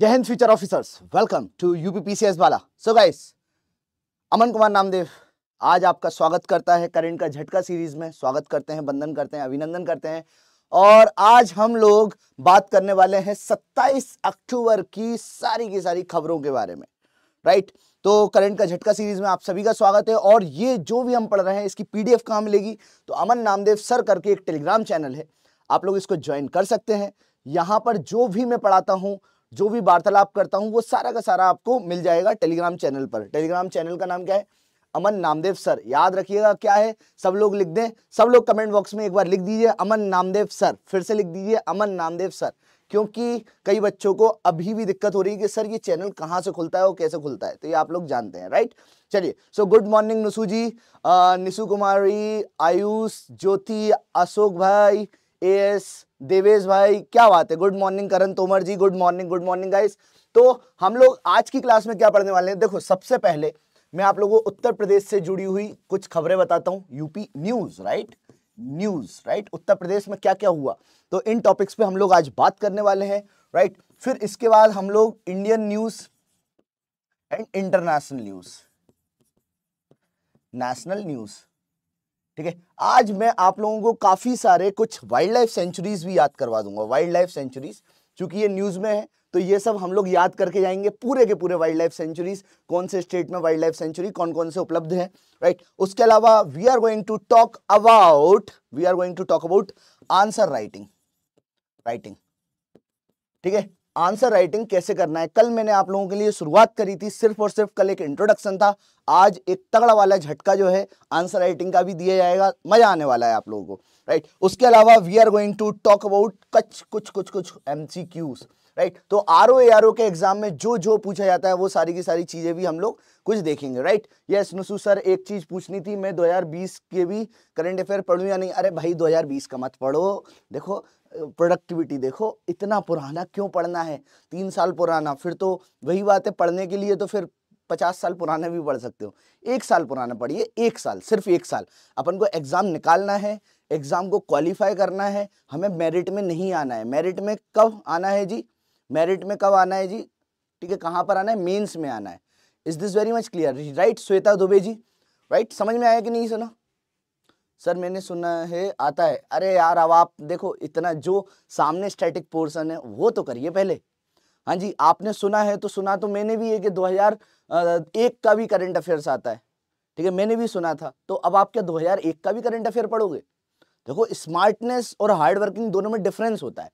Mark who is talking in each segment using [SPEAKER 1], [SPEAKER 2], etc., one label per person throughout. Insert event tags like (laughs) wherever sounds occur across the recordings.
[SPEAKER 1] जय हिंद future officers welcome to UPPCS वाला सो गाइस अमन कुमार नामदेव आज आपका स्वागत करता है करंट का झटका सीरीज में स्वागत करते हैं बंदन करते हैं अभिनंदन करते हैं और आज हम लोग बात करने वाले हैं 27 अक्टूबर की सारी की सारी खबरों के बारे में राइट तो करंट का झटका सीरीज में आप सभी का स्वागत है और ये जो भी हम पढ़ रहे हैं इसकी पीडीएफ कहाँ मिलेगी तो अमन नामदेव सर करके एक टेलीग्राम चैनल है आप लोग इसको ज्वाइन कर सकते हैं यहाँ पर जो भी मैं पढ़ाता हूँ जो भी वार्तालाप करता हूँ वो सारा का सारा आपको मिल जाएगा टेलीग्राम चैनल पर टेलीग्राम चैनल का नाम क्या है अमन नामदेव सर याद रखिएगा क्या है सब लोग लिख दें सब लोग कमेंट बॉक्स में एक बार लिख दीजिए अमन नामदेव सर फिर से लिख दीजिए अमन नामदेव सर क्योंकि कई बच्चों को अभी भी दिक्कत हो रही है कि सर ये चैनल कहाँ से खुलता है और कैसे खुलता है तो ये आप लोग जानते हैं राइट चलिए so good morning Nisu ji Nishu Kumari Ayush Jyoti Ashok भाई ए एस देवेश भाई क्या बात है good morning Karan Tomar ji good morning good morning guys तो हम लोग आज की क्लास में क्या पढ़ने वाले हैं देखो सबसे पहले मैं आप लोगों को उत्तर प्रदेश से जुड़ी हुई कुछ खबरें बताता हूँ UP news right news right Uttar Pradesh में क्या क्या हुआ तो इन टॉपिक्स पे हम लोग आज बात करने वाले हैं राइट फिर इसके बाद हम लोग Indian news and international news national news ठीक है आज मैं आप लोगों को काफ़ी सारे कुछ वाइल्ड लाइफ सेंचुरीज भी याद करवा दूंगा वाइल्ड लाइफ सेंचुरीज चूंकि ये न्यूज़ में है तो ये सब हम लोग याद करके जाएंगे पूरे के पूरे वाइल्ड लाइफ सेंचुरीज कौन से स्टेट में वाइल्ड लाइफ सेंचुरी कौन कौन से उपलब्ध है राइट उसके अलावा we are going to talk about we are going to talk about answer writing writing ठीक है आंसर राइटिंग कैसे करना है कल मैंने आप लोगों के लिए शुरुआत करी थी सिर्फ और सिर्फ कल एक इंट्रोडक्शन था आज एक तगड़ा वाला झटका जो है आंसर राइटिंग का भी दिया जाएगा मजा आने वाला है आप लोगों को राइट उसके अलावा we are going to talk about कच कुछ कुछ कुछ एम राइट तो आर ओ आर ओ के एग्जाम में जो जो पूछा जाता है वो सारी की सारी चीज़ें भी हम लोग कुछ देखेंगे राइट यस नुसु सर एक चीज़ पूछनी थी मैं 2020 के भी करंट अफेयर पढ़ू या नहीं अरे भाई 2020 का मत पढ़ो देखो प्रोडक्टिविटी देखो इतना पुराना क्यों पढ़ना है तीन साल पुराना फिर तो वही बात है पढ़ने के लिए तो फिर पचास साल पुराना भी पढ़ सकते हो एक साल पुराना पढ़िए एक साल सिर्फ एक साल अपन को एग्ज़ाम निकालना है एग्ज़ाम को क्वालिफाई करना है हमें मेरिट में नहीं आना है मेरिट में कब आना है जी मेरिट में कब आना है जी ठीक है कहाँ पर आना है मेंस में आना है is this very much clear right Shweta Dubey ji right समझ में आया कि नहीं सुना सर मैंने सुना है आता है अरे यार अब आप देखो इतना जो सामने स्टैटिक पोर्सन है वो तो करिए पहले हाँ जी आपने सुना है तो सुना तो मैंने भी ये कि 2001 का भी करंट अफेयर्स आता है ठीक है मैंने भी सुना था तो अब आप क्या 2001 का भी करंट अफेयर पढ़ोगे देखो स्मार्टनेस और हार्ड वर्किंग दोनों में डिफरेंस होता है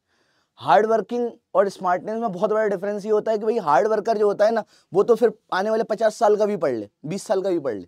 [SPEAKER 1] हार्ड वर्किंग और स्मार्टनेस में बहुत बड़ा डिफरेंस ये होता है कि भाई हार्ड वर्कर जो होता है ना वो तो फिर आने वाले पचास साल का भी पढ़ ले बीस साल का भी पढ़ ले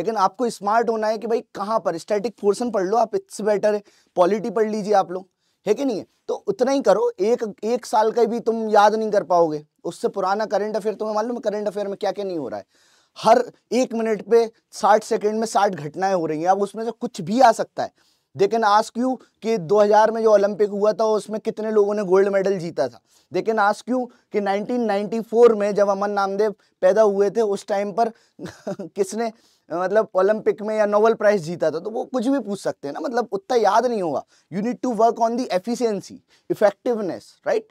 [SPEAKER 1] लेकिन आपको स्मार्ट होना है कि भाई कहाँ पर स्टैटिक पोर्सन पढ़ लो आप इट्स बेटर है पॉलिटी पढ़ लीजिए आप लोग है कि नहीं है तो उतना ही करो एक एक साल का भी तुम याद नहीं कर पाओगे उससे पुराना करंट अफेयर तुम्हें मालूम है करंट अफेयर में क्या क्या नहीं हो रहा है हर एक मिनट पे साठ सेकेंड में साठ घटनाएं हो रही हैं अब उसमें से कुछ भी आ सकता है देखें आस्क यू कि 2000 में जो ओलंपिक हुआ था उसमें कितने लोगों ने गोल्ड मेडल जीता था देखें आस्क यू कि 1994 में जब अमन नामदेव पैदा हुए थे उस टाइम पर (laughs) किसने मतलब ओलंपिक में या नोबल प्राइज जीता था तो वो कुछ भी पूछ सकते हैं ना मतलब उतना याद नहीं होगा you need to work on the efficiency effectiveness right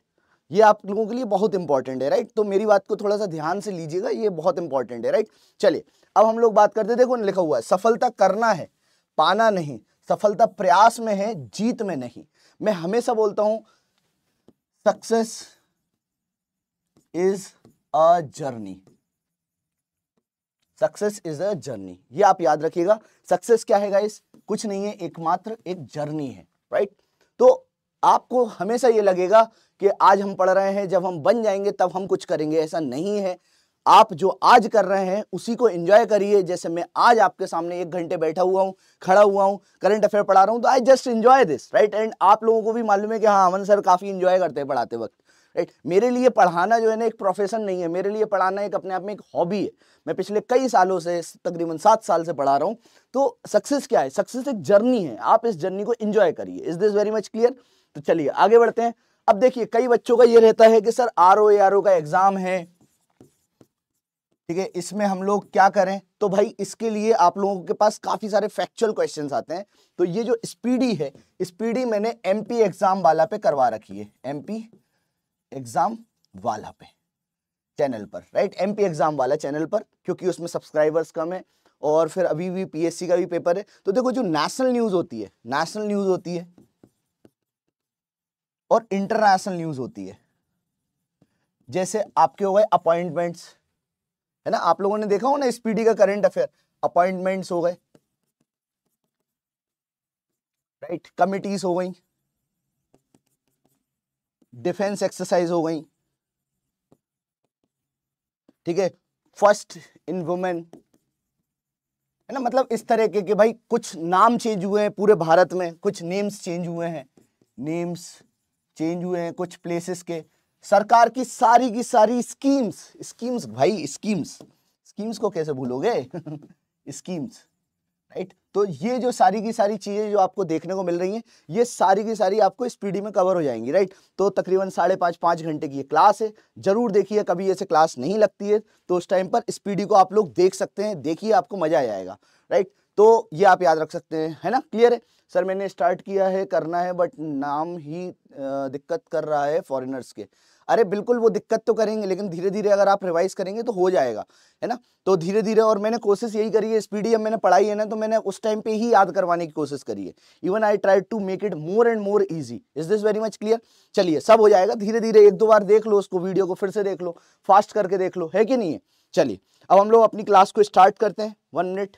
[SPEAKER 1] ये आप लोगों के लिए बहुत इंपॉर्टेंट है राइट तो मेरी बात को थोड़ा सा ध्यान से लीजिएगा ये बहुत इंपॉर्टेंट है राइट चलिए अब हम लोग बात करते देखो लिखा हुआ है सफलता करना है पाना नहीं सफलता प्रयास में है जीत में नहीं मैं हमेशा बोलता हूं success is a journey success is a journey ये आप याद रखिएगा सक्सेस क्या है गाइस कुछ नहीं है एकमात्र एक जर्नी है राइट तो आपको हमेशा ये लगेगा कि आज हम पढ़ रहे हैं जब हम बन जाएंगे तब हम कुछ करेंगे ऐसा नहीं है आप जो आज कर रहे हैं उसी को एंजॉय करिए जैसे मैं आज आपके सामने एक घंटे बैठा हुआ हूं खड़ा हुआ हूँ करंट अफेयर पढ़ा रहा हूँ तो I just enjoy this right and आप लोगों को भी मालूम है कि हाँ अमन सर काफ़ी इंजॉय करते हैं पढ़ाते वक्त राइट मेरे लिए पढ़ाना जो है ना एक प्रोफेशन नहीं है मेरे लिए पढ़ाना एक अपने आप में एक हॉबी है मैं पिछले कई सालों से तकरीबन सात साल से पढ़ा रहा हूँ तो सक्सेस क्या है सक्सेस एक जर्नी है आप इस जर्नी को इंजॉय करिए is this very much clear तो चलिए आगे बढ़ते हैं अब देखिए कई बच्चों का ये रहता है कि sir R O R O का एग्जाम है ठीक है इसमें हम लोग क्या करें तो भाई इसके लिए आप लोगों के पास काफ़ी सारे फैक्चुअल क्वेश्चन आते हैं तो ये जो स्पीडी है स्पीडी मैंने एमपी एग्जाम वाला पे करवा रखी है एमपी एग्जाम वाला पे चैनल पर राइट एमपी एग्जाम वाला चैनल पर क्योंकि उसमें सब्सक्राइबर्स कम है और फिर अभी भी पीएससी का भी पेपर है तो देखो जो नेशनल न्यूज होती है नेशनल न्यूज होती है और इंटरनेशनल न्यूज होती है जैसे आपके हो गए अपॉइंटमेंट्स है ना आप लोगों ने देखा हो ना स्पीडी का करंट अफेयर अपॉइंटमेंट्स हो गए राइट कमिटीज हो गई डिफेंस एक्सरसाइज हो गई ठीक है फर्स्ट इन वुमेन है ना मतलब इस तरह के कि भाई कुछ नाम चेंज हुए हैं पूरे भारत में कुछ नेम्स चेंज हुए हैं नेम्स चेंज हुए हैं कुछ प्लेसेस के सरकार की सारी की सारी स्कीम्स स्कीम्स भाई स्कीम्स स्कीम्स को कैसे भूलोगे स्कीम्स (laughs) राइट तो ये जो सारी की सारी चीज़ें जो आपको देखने को मिल रही हैं ये सारी की सारी आपको स्पीडी में कवर हो जाएंगी राइट तो तकरीबन साढ़े पाँच पाँच घंटे की ये क्लास है ज़रूर देखिए कभी ऐसे क्लास नहीं लगती है तो उस टाइम पर स्पीडी को आप लोग देख सकते हैं देखिए आपको मज़ा आ जाएगा राइट तो ये आप याद रख सकते हैं है ना क्लियर है सर मैंने स्टार्ट किया है करना है बट नाम ही दिक्कत कर रहा है फॉरिनर्स के अरे बिल्कुल वो दिक्कत तो करेंगे लेकिन धीरे धीरे अगर आप रिवाइज करेंगे तो हो जाएगा है ना तो धीरे धीरे और मैंने कोशिश यही करी है स्पीडी मैंने पढ़ाई है ना तो मैंने उस टाइम पे ही याद करवाने की कोशिश करी है even I try to make it more and more easy is this very much clear चलिए सब हो जाएगा धीरे धीरे एक दो बार देख लो उसको वीडियो को फिर से देख लो फास्ट करके देख लो है कि नहीं है चलिए अब हम लोग अपनी क्लास को स्टार्ट करते हैं वन मिनट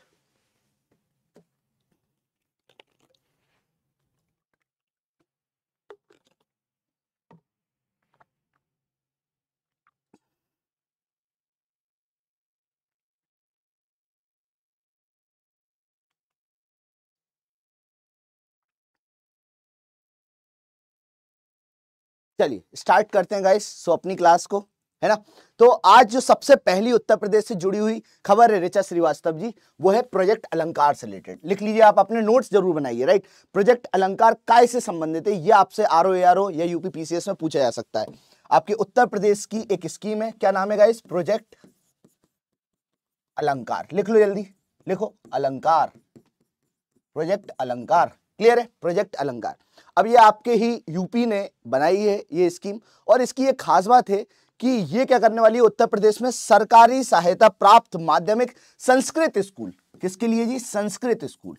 [SPEAKER 1] चलिए स्टार्ट करते हैं गाइस सो अपनी क्लास को है ना तो आज जो सबसे पहली उत्तर प्रदेश से जुड़ी हुई खबर है ऋचा श्रीवास्तव जी वो है प्रोजेक्ट अलंकार से रिलेटेड लिख लीजिए आप अपने नोट्स जरूर बनाइए राइट प्रोजेक्ट अलंकार काय से संबंधित है ये आपसे आर ओ आर ओ या यूपी पीसीएस में पूछा जा सकता है आपके उत्तर प्रदेश की एक स्कीम है क्या नाम है गाइस प्रोजेक्ट अलंकार लिख लो जल्दी लिखो अलंकार प्रोजेक्ट अलंकार क्लियर है प्रोजेक्ट अलंकार अब ये आपके ही यूपी ने बनाई है ये स्कीम और इसकी एक खास बात है कि ये क्या करने वाली है उत्तर प्रदेश में सरकारी सहायता प्राप्त माध्यमिक संस्कृत स्कूल किसके लिए जी संस्कृत स्कूल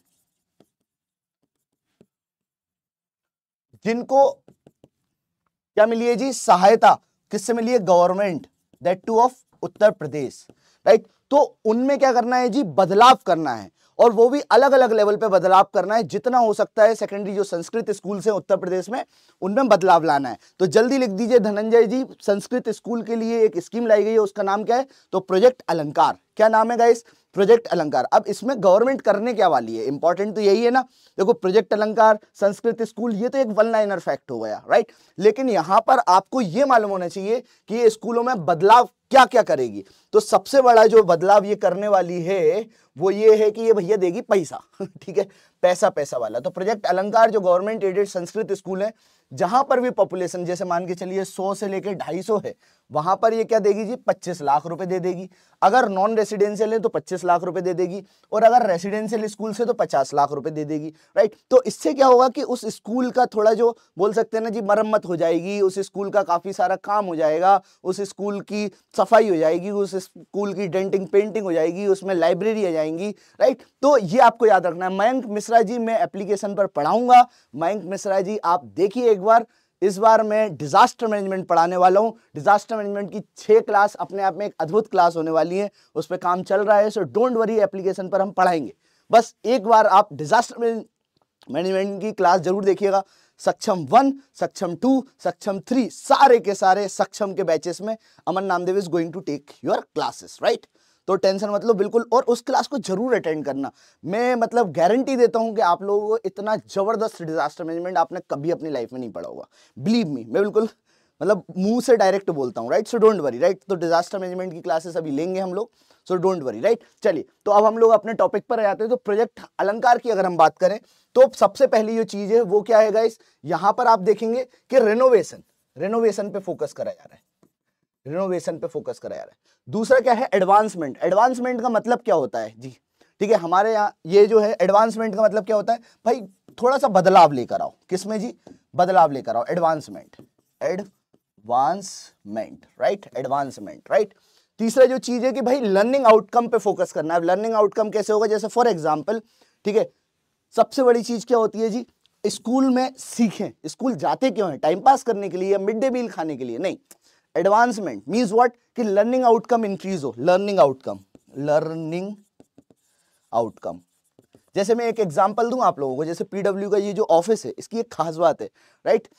[SPEAKER 1] जिनको क्या मिली है जी सहायता किससे मिली है government that too of Uttar Pradesh right तो उनमें क्या करना है जी बदलाव करना है और वो भी अलग अलग लेवल पे बदलाव करना है जितना हो सकता है सेकेंडरी जो संस्कृत स्कूल से उत्तर प्रदेश में उनमें बदलाव लाना है तो जल्दी लिख दीजिए धनंजय जी संस्कृत स्कूल के लिए एक स्कीम लाई गई है उसका नाम क्या है तो प्रोजेक्ट अलंकार क्या नाम है गाइस प्रोजेक्ट अलंकार अब इसमें गवर्नमेंट करने क्या वाली है इंपॉर्टेंट तो यही है ना देखो प्रोजेक्ट अलंकार संस्कृत स्कूल ये तो एक वन लाइनर फैक्ट हो गया राइट लेकिन यहां पर आपको ये मालूम होना चाहिए कि ये स्कूलों में बदलाव क्या क्या करेगी तो सबसे बड़ा जो बदलाव ये करने वाली है वो ये है कि ये भैया देगी पैसा (laughs) ठीक है पैसा पैसा वाला तो प्रोजेक्ट अलंकार जो गवर्नमेंट एडेड संस्कृत स्कूल है जहां पर भी पॉपुलेशन जैसे मान के चलिए 100 से लेकर 250 है वहां पर ये क्या देगी जी 25 लाख रुपए दे देगी अगर नॉन रेसिडेंशियल है तो 25 लाख रुपए दे देगी और अगर रेसिडेंशियल स्कूल से तो 50 लाख रुपए दे देगी राइट तो इससे क्या होगा कि उस स्कूल का थोड़ा जो बोल सकते हैं ना जी मरम्मत हो जाएगी उस स्कूल का काफ़ी सारा काम हो जाएगा उस स्कूल की सफाई हो जाएगी उस स्कूल की डेंटिंग पेंटिंग हो जाएगी उसमें लाइब्रेरी आ जाएंगी राइट तो ये आपको याद रखना है मयंक मिश्रा जी मैं एप्लीकेशन पर पढ़ाऊंगा मयंक मिश्रा जी आप देखिए एक बार इस बार मैं डिजास्टर मैनेजमेंट पढ़ाने वाला हूँ डिजास्टर मैनेजमेंट की छः क्लास अपने आप में एक अद्भुत क्लास होने वाली है उस पर काम चल रहा है सो डोंट वरी एप्लीकेशन पर हम पढ़ाएंगे बस एक बार आप डिजास्टर मैनेजमेंट की क्लास जरूर देखिएगा सक्षम वन सक्षम टू सक्षम थ्री सारे के सारे सक्षम के बैचेस में Aman Namdev is going to take your classes right तो टेंशन मतलब बिल्कुल और उस क्लास को जरूर अटेंड करना मैं मतलब गारंटी देता हूं कि आप लोगों को इतना जबरदस्त डिजास्टर मैनेजमेंट आपने कभी अपनी लाइफ में नहीं पढ़ा होगा बिलीव मी मैं बिल्कुल मतलब मुंह से डायरेक्ट बोलता हूँ right so don't worry right तो डिजास्टर मैनेजमेंट की क्लासेस अभी लेंगे हम लोग सो डोंट वरी राइट चलिए तो अब हम लोग अपने टॉपिक पर आते हैं तो प्रोजेक्ट अलंकार की अगर हम बात करें तो सबसे पहली जो चीज़ है वो क्या है गाइस यहाँ पर आप देखेंगे कि रेनोवेशन रेनोवेशन पे फोकस करा जा रहा है रिनोवेशन पे फोकस करा जा रहा है दूसरा क्या है एडवांसमेंट एडवांसमेंट का मतलब क्या होता है जी ठीक है हमारे यहाँ ये जो है एडवांसमेंट का मतलब क्या होता है भाई थोड़ा सा बदलाव लेकर आओ किसमें जी बदलाव लेकर आओ advancement ad advancement right advancement right तीसरा जो चीज़ है कि भाई लर्निंग आउटकम पे फोकस करना है लर्निंग आउटकम कैसे होगा जैसे फॉर एग्जाम्पल ठीक है सबसे बड़ी चीज़ क्या होती है जी स्कूल में सीखें स्कूल जाते क्यों हैं टाइम पास करने के लिए या मिड डे मील खाने के लिए नहीं एडवांसमेंट मीन्स व्हाट कि लर्निंग आउटकम इंक्रीज हो लर्निंग आउटकम लर्निंग आउटकम जैसे मैं एक एग्जांपल दूं आप लोगों को जैसे पीडब्ल्यू का ये जो ऑफिस है इसकी एक खास बात है राइट right?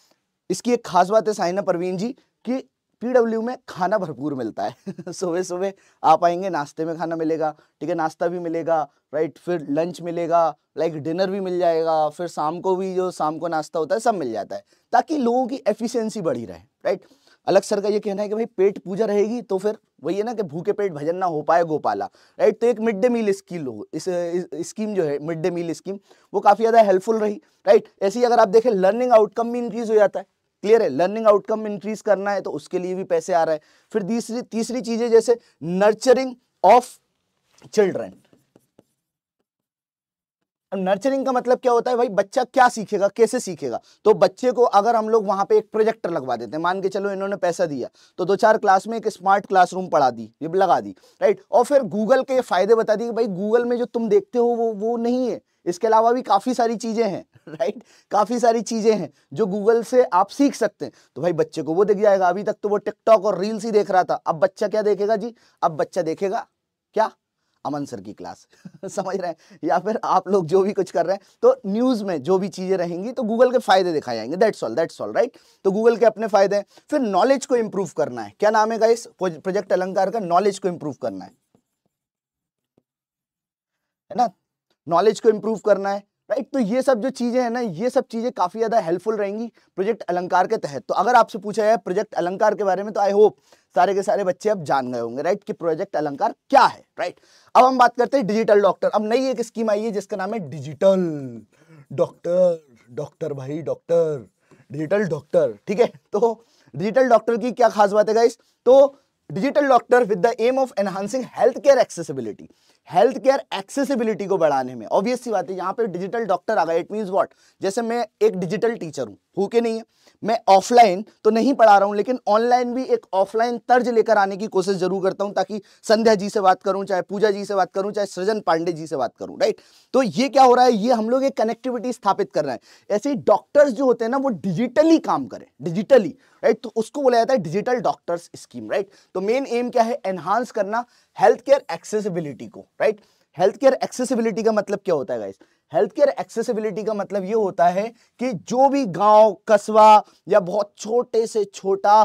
[SPEAKER 1] इसकी एक खास बात है साइना परवीन जी कि पीडब्ल्यू में खाना भरपूर मिलता है (laughs) सुबह सुबह आप आएंगे नाश्ते में खाना मिलेगा ठीक है नाश्ता भी मिलेगा राइट फिर लंच मिलेगा लाइक डिनर भी मिल जाएगा फिर शाम को भी जो शाम को नाश्ता होता है सब मिल जाता है ताकि लोगों की एफिशिएंसी बढ़ी रहे राइट अलग सर का ये कहना है कि भाई पेट पूजा रहेगी तो फिर वही है ना कि भूखे पेट भजन ना हो पाए गोपाला राइट तो एक मिड डे मील स्कीम लोग इस, इस, इस स्कीम जो है मिड डे मील स्कीम वो काफ़ी ज़्यादा हेल्पफुल रही राइट ऐसे ही अगर आप देखें लर्निंग आउटकम भी इंक्रीज हो जाता है क्लियर है लर्निंग आउटकम इंक्रीज करना है तो उसके लिए भी पैसे आ रहा है फिर तीसरी तीसरी चीजें जैसे नर्चरिंग ऑफ चिल्ड्रन नर्चरिंग का मतलब क्या होता है भाई बच्चा क्या सीखेगा कैसे सीखेगा तो बच्चे को अगर हम लोग वहां पे एक प्रोजेक्टर लगवा देते हैं मान के चलो इन्होंने पैसा दिया तो दो चार क्लास में एक स्मार्ट क्लासरूम पढ़ा दी ये लगा दी राइट और फिर गूगल के फायदे बता दिए भाई गूगल में जो तुम देखते हो वो वो नहीं है इसके अलावा भी काफ़ी सारी चीज़ें हैं राइट (laughs) काफ़ी सारी चीज़ें हैं जो गूगल से आप सीख सकते हैं तो भाई बच्चे को वो दिख जाएगा अभी तक तो वो टिकटॉक और रील्स ही देख रहा था अब बच्चा क्या देखेगा जी अब बच्चा देखेगा क्या अमन सर की क्लास (laughs) समझ रहे हैं या फिर आप लोग जो भी कुछ कर रहे हैं तो न्यूज़ में जो भी चीज़ें रहेंगी तो गूगल के फायदे दिखाए जाएंगे that's all that's all right तो गूगल के अपने फायदे हैं फिर नॉलेज को इम्प्रूव करना है क्या नाम है गाइस प्रोजेक्ट अलंकार का नॉलेज को इम्प्रूव करना है है ना नॉलेज को इम्प्रूव करना है राइट तो ये सब जो चीज़ें हैं ना ये सब चीज़ें काफ़ी ज़्यादा हेल्पफुल रहेंगी प्रोजेक्ट अलंकार के तहत तो अगर आपसे पूछा जाए प्रोजेक्ट अलंकार के बारे में तो आई होप सारे के सारे बच्चे अब जान गए होंगे राइट कि प्रोजेक्ट अलंकार क्या है राइट अब हम बात करते हैं डिजिटल डॉक्टर अब नई एक स्कीम आई है जिसका नाम है डिजिटल डॉक्टर डॉक्टर भाई डॉक्टर डिजिटल डॉक्टर ठीक है तो डिजिटल डॉक्टर की क्या खास बात है गाइस तो digital doctor with the aim of enhancing health care accessibility health care accessibility को बढ़ाने में ऑब्वियस सी बात है यहाँ पे डिजिटल डॉक्टर आ गया इट मीन व्हाट जैसे मैं एक डिजिटल टीचर हूँ हूँ के नहीं है मैं ऑफलाइन तो नहीं पढ़ा रहा हूँ लेकिन ऑनलाइन भी एक ऑफलाइन तर्ज लेकर आने की कोशिश जरूर करता हूँ ताकि संध्या जी से बात करूँ चाहे पूजा जी से बात करूँ चाहे सृजन पांडे जी से बात करूँ राइट तो ये क्या हो रहा है ये हम लोग एक कनेक्टिविटी स्थापित कर रहे हैं ऐसे डॉक्टर्स जो होते हैं ना वो डिजिटली काम करें डिजिटली राइट तो उसको बोला जाता है डिजिटल डॉक्टर्स स्कीम राइट तो मेन एम क्या है एनहांस करना हेल्थ केयर एक्सेसिबिलिटी को राइट हेल्थ केयर एक्सेसिबिलिटी का मतलब क्या होता है गाइस हेल्थ केयर एक्सेसिबिलिटी का मतलब ये होता है कि जो भी गांव कस्बा या बहुत छोटे से छोटा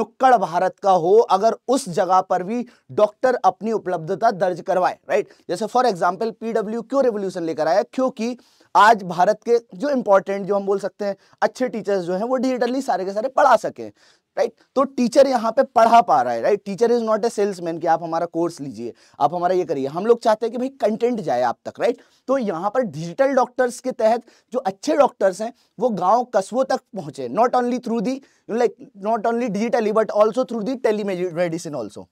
[SPEAKER 1] नुक्कड़ भारत का हो अगर उस जगह पर भी डॉक्टर अपनी उपलब्धता दर्ज करवाए राइट जैसे फॉर एग्जांपल पीडब्ल्यू क्यों रेवोल्यूशन लेकर आया क्योंकि आज भारत के जो इंपॉर्टेंट जो हम बोल सकते हैं अच्छे टीचर्स जो हैं वो डिजिटली सारे के सारे पढ़ा सकें राइट right? तो टीचर यहाँ पे पढ़ा पा रहा है right teacher is not a salesman कि आप हमारा कोर्स लीजिए आप हमारा ये करिए हम लोग चाहते हैं कि भाई कंटेंट जाए आप तक राइट तो यहाँ पर डिजिटल डॉक्टर्स के तहत जो अच्छे डॉक्टर्स हैं वो गांव कस्बों तक पहुंचे not only through the like not only digitally but also through the telemedicine also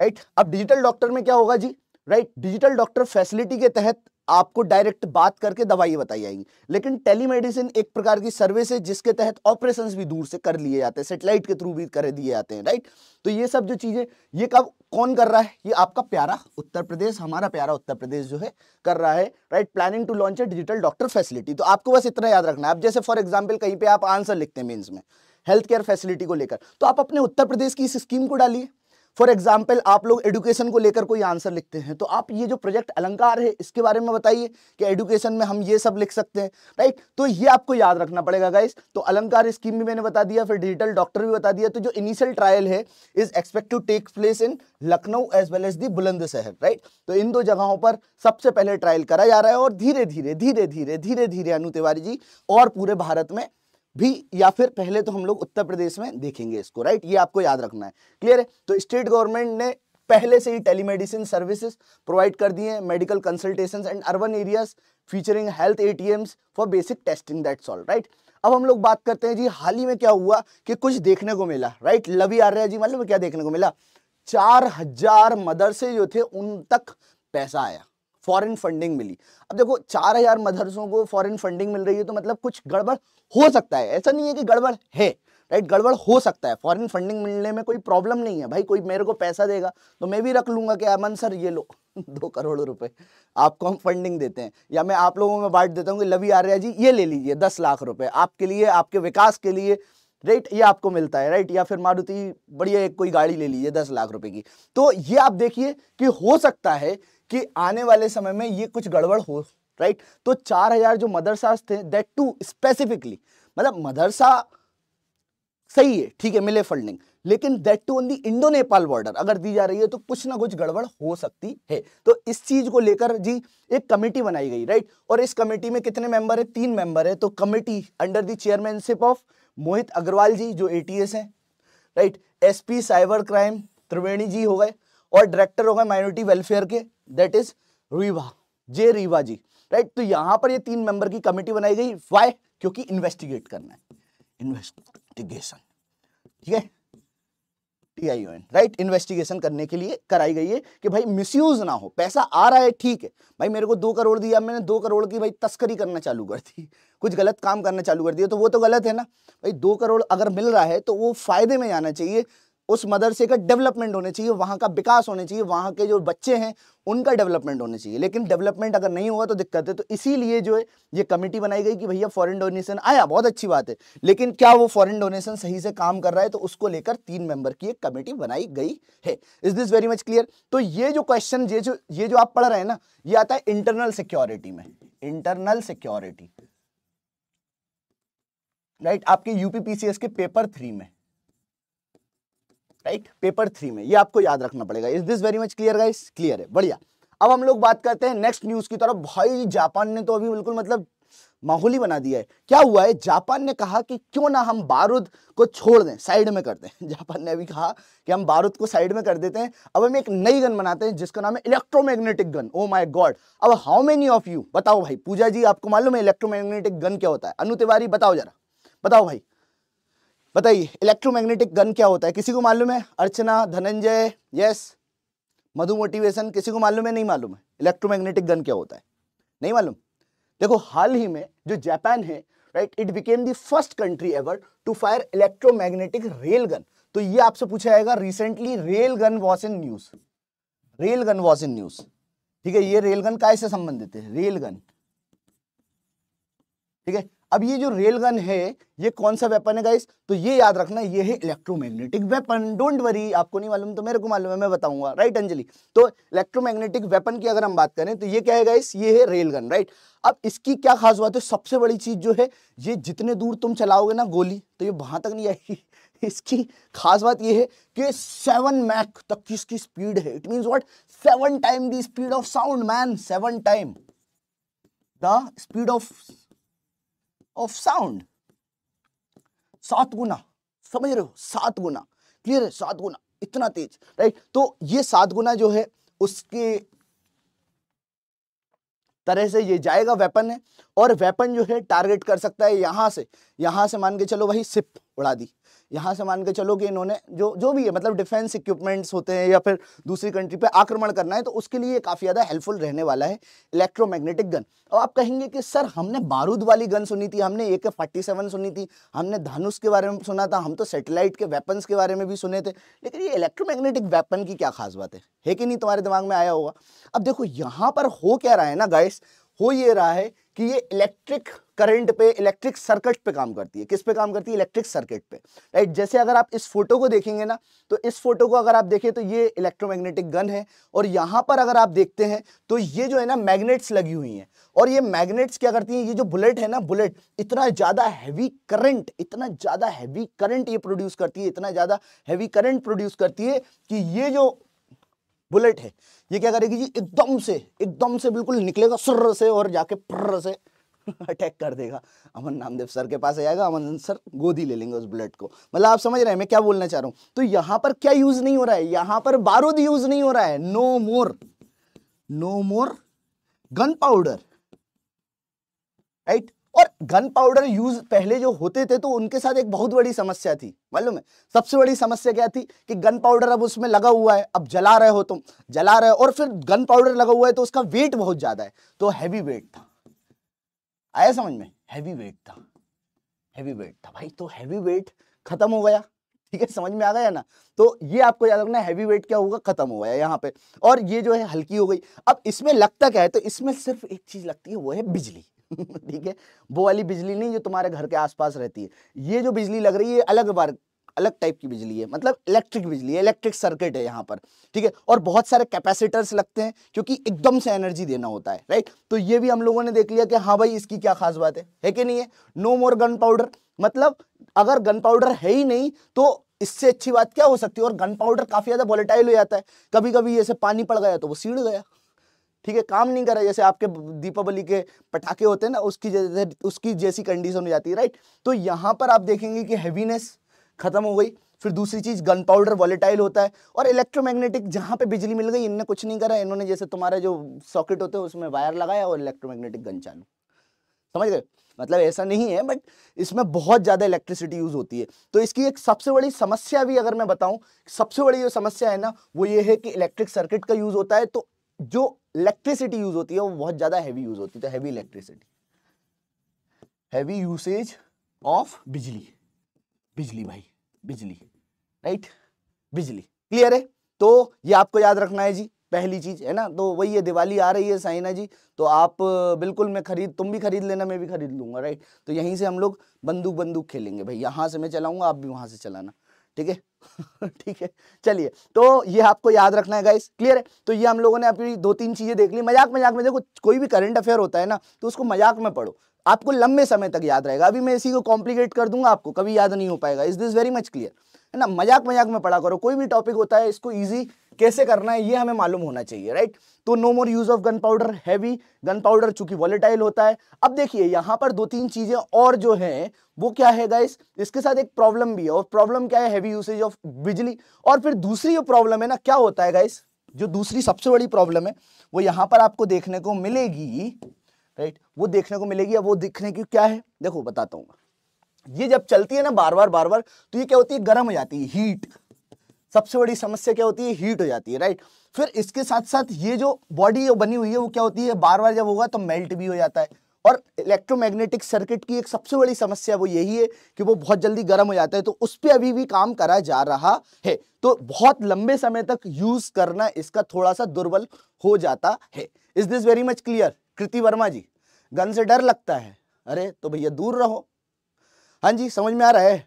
[SPEAKER 1] right अब डिजिटल डॉक्टर में क्या होगा जी राइट डिजिटल डॉक्टर फैसिलिटी के तहत आपको डायरेक्ट बात करके दवाई बताई जाएगी लेकिन टेलीमेडिसिन एक प्रकार की सर्विस है जिसके तहत ऑपरेशन भी दूर से कर लिए जाते हैं सेटेलाइट के थ्रू भी कर दिए जाते हैं राइट तो ये सब जो चीज़ें ये कब कौन कर रहा है ये आपका प्यारा उत्तर प्रदेश हमारा प्यारा उत्तर प्रदेश जो है कर रहा है right planning to launch a digital doctor facility तो आपको बस इतना याद रखना है आप जैसे फॉर एग्जाम्पल कहीं पे आप आंसर लिखते हैं मेन्स में हेल्थ केयर फैसिलिटी को लेकर तो आप अपने उत्तर प्रदेश की इस स्कीम को डालिए फॉर एग्जाम्पल आप लोग एडुकेशन को लेकर कोई आंसर लिखते हैं तो आप ये जो प्रोजेक्ट अलंकार है इसके बारे में बताइए कि एडुकेशन में हम ये सब लिख सकते हैं राइट तो ये आपको याद रखना पड़ेगा गाइस तो अलंकार स्कीम भी मैंने बता दिया फिर डिजिटल डॉक्टर भी बता दिया तो जो इनिशियल ट्रायल है is expect to take place in Lucknow as well as the Bulandshahr right तो इन दो जगहों पर सबसे पहले ट्रायल करा जा रहा है और धीरे धीरे धीरे धीरे धीरे धीरे अनु तिवारी जी और पूरे भारत में भी या फिर पहले तो हम लोग उत्तर प्रदेश में देखेंगे इसको राइट ये आपको याद रखना है क्लियर है तो स्टेट गवर्नमेंट ने पहले से ही टेलीमेडिसिन सर्विसेज प्रोवाइड कर दिए हैं medical consultations and urban areas featuring health ATMs for basic testing that's all right अब हम लोग बात करते हैं जी हाल ही में क्या हुआ कि कुछ देखने को मिला राइट लवी आर्या जी मतलब क्या देखने को मिला चार हजार मदरसे जो थे उन तक पैसा आया फॉरेन फंडिंग मिली अब देखो चार हजार मदरसों को फॉरेन फंडिंग मिल रही है तो मतलब कुछ गड़बड़ हो सकता है ऐसा नहीं है कि गड़बड़ है राइट गड़बड़ हो सकता है फॉरेन फंडिंग मिलने में कोई प्रॉब्लम नहीं है भाई कोई मेरे को पैसा देगा तो मैं भी रख लूंगा कि अमन सर ये लो (laughs) दो करोड़ रुपए आपको हम फंडिंग देते हैं या मैं आप लोगों में बांट देता हूँ कि लवी आर्या जी ये ले लीजिए दस लाख रुपए आपके लिए आपके विकास के लिए राइट ये आपको मिलता है राइट या फिर मारुति बढ़िया एक कोई गाड़ी ले लीजिए दस लाख रुपए की तो ये आप देखिए कि हो सकता है कि आने वाले समय में ये कुछ गड़बड़ हो राइट तो चार हजार जो मदरसास थे दैट टू स्पेसिफिकली मतलब मदरसा सही है ठीक है मिले फंडिंग लेकिन that too on the Indo Nepal border अगर दी जा रही है तो कुछ ना कुछ गड़बड़ हो सकती है तो इस चीज को लेकर जी एक कमेटी बनाई गई राइट और इस कमेटी में कितने मेंबर है तीन मेंबर है तो committee under the chairmanship of Mohit Agarwal ji जो एटीएस हैं right SP cyber crime Triveni ji हो गए और डायरेक्टर हो गए माइनॉरिटी वेलफेयर के that is Riva J Riva ji right right? तो यहां पर ये तीन मेंबर की कमेटी बनाई गई वाई क्योंकि इन्वेस्टिगेट करना है इन्वेस्टिगेशन ठीक है टी आई राइट इन्वेस्टिगेशन करने के लिए कराई गई है कि भाई मिसयूज ना हो पैसा आ रहा है ठीक है भाई मेरे को दो करोड़ दिया मैंने दो करोड़ की भाई तस्करी करना चालू कर दी कुछ गलत काम करना चालू कर दिया तो वो तो गलत है ना भाई दो करोड़ अगर मिल रहा है तो वो फायदे में जाना चाहिए उस मदरसे का डेवलपमेंट होने चाहिए वहाँ का विकास होने चाहिए वहाँ के जो बच्चे हैं उनका डेवलपमेंट होने चाहिए लेकिन डेवलपमेंट अगर नहीं हुआ तो दिक्कत है तो इसीलिए जो है ये कमेटी बनाई गई कि भैया फॉरेन डोनेशन आया बहुत अच्छी बात है लेकिन क्या वो फॉरेन डोनेशन सही से काम कर रहा है तो उसको लेकर तीन मेंबर की एक कमेटी बनाई गई है is this very much clear तो ये जो क्वेश्चन ये जो ये जो आप पढ़ रहे हैं ना ये आता है इंटरनल सिक्योरिटी में इंटरनल सिक्योरिटी राइट आपके यूपीपीसीएस के पेपर थ्री में राइट पेपर थ्री में ये आपको याद रखना पड़ेगा is this very much clear guys clear है बढ़िया अब हम लोग बात करते हैं नेक्स्ट न्यूज की तरफ भाई जापान ने तो अभी बिल्कुल मतलब माहौल ही बना दिया है क्या हुआ है जापान ने कहा कि क्यों ना हम बारूद को छोड़ दें साइड में कर दें (laughs) जापान ने अभी कहा कि हम बारूद को साइड में कर देते हैं अब हम एक नई गन बनाते हैं जिसका नाम है electromagnetic gun oh my god अब हाउ मेनी ऑफ यू बताओ भाई पूजा जी आपको मालूम है इलेक्ट्रोमैग्नेटिक गन क्या होता है अनु तिवारी बताओ जरा बताओ भाई बताइए इलेक्ट्रोमैग्नेटिक गन क्या होता है किसी को मालूम है अर्चना धनंजय यस मधु मोटिवेशन किसी को मालूम है नहीं मालूम है इलेक्ट्रोमैग्नेटिक गन क्या होता है नहीं मालूम देखो हाल ही में जो जापान है right it became the first country ever to fire electromagnetic rail gun तो ये आपसे पूछा जाएगा recently rail gun was in news rail gun was in news ठीक है ये रेलगन गन का संबंधित है रेल गन ठीक है अब ये जो रेलगन है ये कौन सा वेपन है गाइस तो ये याद रखना ये है इलेक्ट्रोमैग्नेटिक वेपन डोंट वरी आपको नहीं मालूम तो मेरे को मालूम है मैं बताऊंगा राइट अंजलि तो इलेक्ट्रोमैग्नेटिक वेपन की अगर हम बात करें तो ये क्या है गाइस ये है रेलगन राइट अब इसकी क्या खास बात है सबसे बड़ी चीज जो है ये जितने दूर तुम चलाओगे ना गोली तो ये वहां तक नहीं आएगी (laughs) इसकी खास बात यह है कि सेवन मैक तक की इसकी स्पीड है it mean what seven time the speed of sound man seven time the speed of of sound सात गुना समझ रहे हो सात गुना क्लियर है सात गुना इतना तेज राइट तो ये सात गुना जो है उसके तरह से ये जाएगा वेपन है और वेपन जो है टारगेट कर सकता है यहां से यहां से मान के चलो वही सिप उड़ा दी यहाँ से मान के चलो कि इन्होंने जो जो भी है मतलब डिफेंस इक्विपमेंट्स होते हैं या फिर दूसरी कंट्री पे आक्रमण करना है तो उसके लिए काफ़ी ज़्यादा हेल्पफुल रहने वाला है इलेक्ट्रोमैग्नेटिक गन अब आप कहेंगे कि सर हमने बारूद वाली गन सुनी थी हमने ए के फोर्टी सेवन सुनी थी हमने धनुष के बारे में सुना था हम तो सेटेलाइट के वेपन्स के बारे में भी सुने थे लेकिन ये इलेक्ट्रोमैग्नेटिक वेपन की क्या खास बात है है कि नहीं तुम्हारे दिमाग में आया होगा अब देखो यहाँ पर हो क्या रहा है ना गाइस हो ये रहा है कि ये इलेक्ट्रिक करंट पे इलेक्ट्रिक सर्किट पे काम करती है किस पे काम करती है इलेक्ट्रिक सर्किट पे राइट जैसे अगर आप इस फोटो को देखेंगे ना तो इस फोटो को अगर आप देखें तो ये इलेक्ट्रोमैग्नेटिक गन है और यहाँ पर अगर आप देखते हैं तो ये जो है ना मैग्नेट्स लगी हुई हैं और ये मैग्नेट्स क्या करती हैं ये जो बुलेट है ना बुलेट इतना ज़्यादा हैवी करंट इतना ज़्यादा हैवी करंट ये प्रोड्यूस करती है इतना ज़्यादा हैवी करंट प्रोड्यूस करती है कि ये जो बुलेट है ये क्या करेगी जी एकदम से एकदम से बिल्कुल निकलेगा सुर्र से और जाके प्र से अटैक (laughs) कर देगा अमन नामदेव सर के पास आएगा अमन सर गोदी ले लेंगे उस बुलेट को मतलब आप समझ रहे हैं मैं क्या बोलना चाह रहा हूं तो यहां पर क्या यूज नहीं हो रहा है यहां पर बारूद यूज नहीं हो रहा है no more no more gunpowder right और गन पाउडर यूज पहले जो होते थे तो उनके साथ एक बहुत बड़ी समस्या थी मालूम है सबसे बड़ी समस्या क्या थी कि गन पाउडर अब उसमें लगा हुआ है अब जला रहे हो तुम जला रहे हो और फिर गन पाउडर लगा हुआ है तो उसका वेट बहुत ज्यादा है तो हैवी वेट था आया समझ में हैवी वेट था हैवी वेट था भाई तो हैवी वेट खत्म हो गया ठीक है समझ में आ गया ना तो ये आपको याद रखना हैवी वेट क्या होगा खत्म हो गया यहाँ पे और ये जो है हल्की हो गई अब इसमें लगता क्या है तो इसमें सिर्फ एक चीज लगती है वो है बिजली (laughs) ठीक है वो वाली बिजली नहीं जो तुम्हारे घर के आसपास रहती है ये जो बिजली लग रही है अलग बार अलग टाइप की बिजली है मतलब इलेक्ट्रिक बिजली है इलेक्ट्रिक सर्किट है यहाँ पर ठीक है और बहुत सारे कैपेसिटर्स लगते हैं क्योंकि एकदम से एनर्जी देना होता है राइट तो ये भी हम लोगों ने देख लिया कि हाँ भाई इसकी क्या खास बात है है कि नहीं है नो मोर गन पाउडर मतलब अगर गन पाउडर है ही नहीं तो इससे अच्छी बात क्या हो सकती है और गन पाउडर काफी ज्यादा वॉलेटाइल हो जाता है कभी कभी ऐसे पानी पड़ गया तो वो सीढ़ गया ठीक है काम नहीं कर रहा जैसे आपके दीपावली के पटाखे होते हैं ना उसकी जैसे उसकी जैसी कंडीशन हो जाती है राइट तो यहाँ पर आप देखेंगे कि हैवीनेस खत्म हो गई फिर दूसरी चीज़ गन पाउडर वॉलेटाइल होता है और इलेक्ट्रोमैग्नेटिक जहाँ पे बिजली मिल गई इनने कुछ नहीं करा इन्होंने जैसे तुम्हारे जो सॉकेट होते हैं उसमें वायर लगाया और इलेक्ट्रोमैग्नेटिक गन चालू समझ गए मतलब ऐसा नहीं है बट इसमें बहुत ज़्यादा इलेक्ट्रिसिटी यूज़ होती है तो इसकी एक सबसे बड़ी समस्या भी अगर मैं बताऊं सबसे बड़ी जो समस्या है ना वो ये है कि इलेक्ट्रिक सर्किट का यूज़ होता है तो जो इलेक्ट्रिसिटी यूज होती है वो बहुत ज्यादा हैवी यूज होती है तो heavy electricity heavy usage of बिजली बिजली भाई बिजली राइट बिजली क्लियर है तो ये आपको याद रखना है जी पहली चीज है ना तो वही है दिवाली आ रही है साइना जी तो आप बिल्कुल मैं खरीद तुम भी खरीद लेना मैं भी खरीद लूंगा राइट तो यहीं से हम लोग बंदूक बंदूक खेलेंगे भाई यहां से मैं चलाऊंगा आप भी वहां से चलाना ठीक है (laughs) ठीक है चलिए तो ये आपको याद रखना है गाइस क्लियर है तो ये हम लोगों ने अभी दो तीन चीजें देख ली मजाक मजाक में देखो कोई भी करंट अफेयर होता है ना तो उसको मजाक में पढ़ो आपको लंबे समय तक याद रहेगा अभी मैं इसी को कॉम्प्लिकेट कर दूंगा आपको कभी याद नहीं हो पाएगा is this very much clear है ना मजाक मजाक में पढ़ा करो कोई भी टॉपिक होता है इसको ईजी कैसे करना है ये हमें मालूम होना चाहिए राइट तो no more use of gunpowder heavy gunpowder चूंकि वॉलेटाइल होता है अब देखिए यहां पर दो तीन चीजें और जो है वो क्या है गाइस इसके साथ एक प्रॉब्लम भी है और प्रॉब्लम क्या है हैवी यूसेज ऑफ बिजली और फिर दूसरी जो प्रॉब्लम है ना क्या होता है गाइस जो दूसरी सबसे बड़ी प्रॉब्लम है वो यहाँ पर आपको देखने को मिलेगी राइट वो देखने को मिलेगी अब वो दिखने की क्या है देखो बताता हूँ ये जब चलती है ना बार बार बार बार तो ये क्या होती है गर्म हो जाती है हीट सबसे बड़ी समस्या क्या होती है हीट हो जाती है राइट फिर इसके साथ साथ ये जो बॉडी बनी हुई है वो क्या होती है बार बार जब होगा तो मेल्ट भी हो जाता है और इलेक्ट्रोमैग्नेटिक सर्किट की एक सबसे बड़ी समस्या वो यही है कि वो बहुत जल्दी गर्म हो जाता है तो उस पर अभी भी काम करा जा रहा है तो बहुत लंबे समय तक यूज करना इसका थोड़ा सा दुर्बल हो जाता है is this very much clear Kriti Verma ji gun से डर लगता है अरे तो भैया दूर रहो हाँ जी समझ में आ रहा है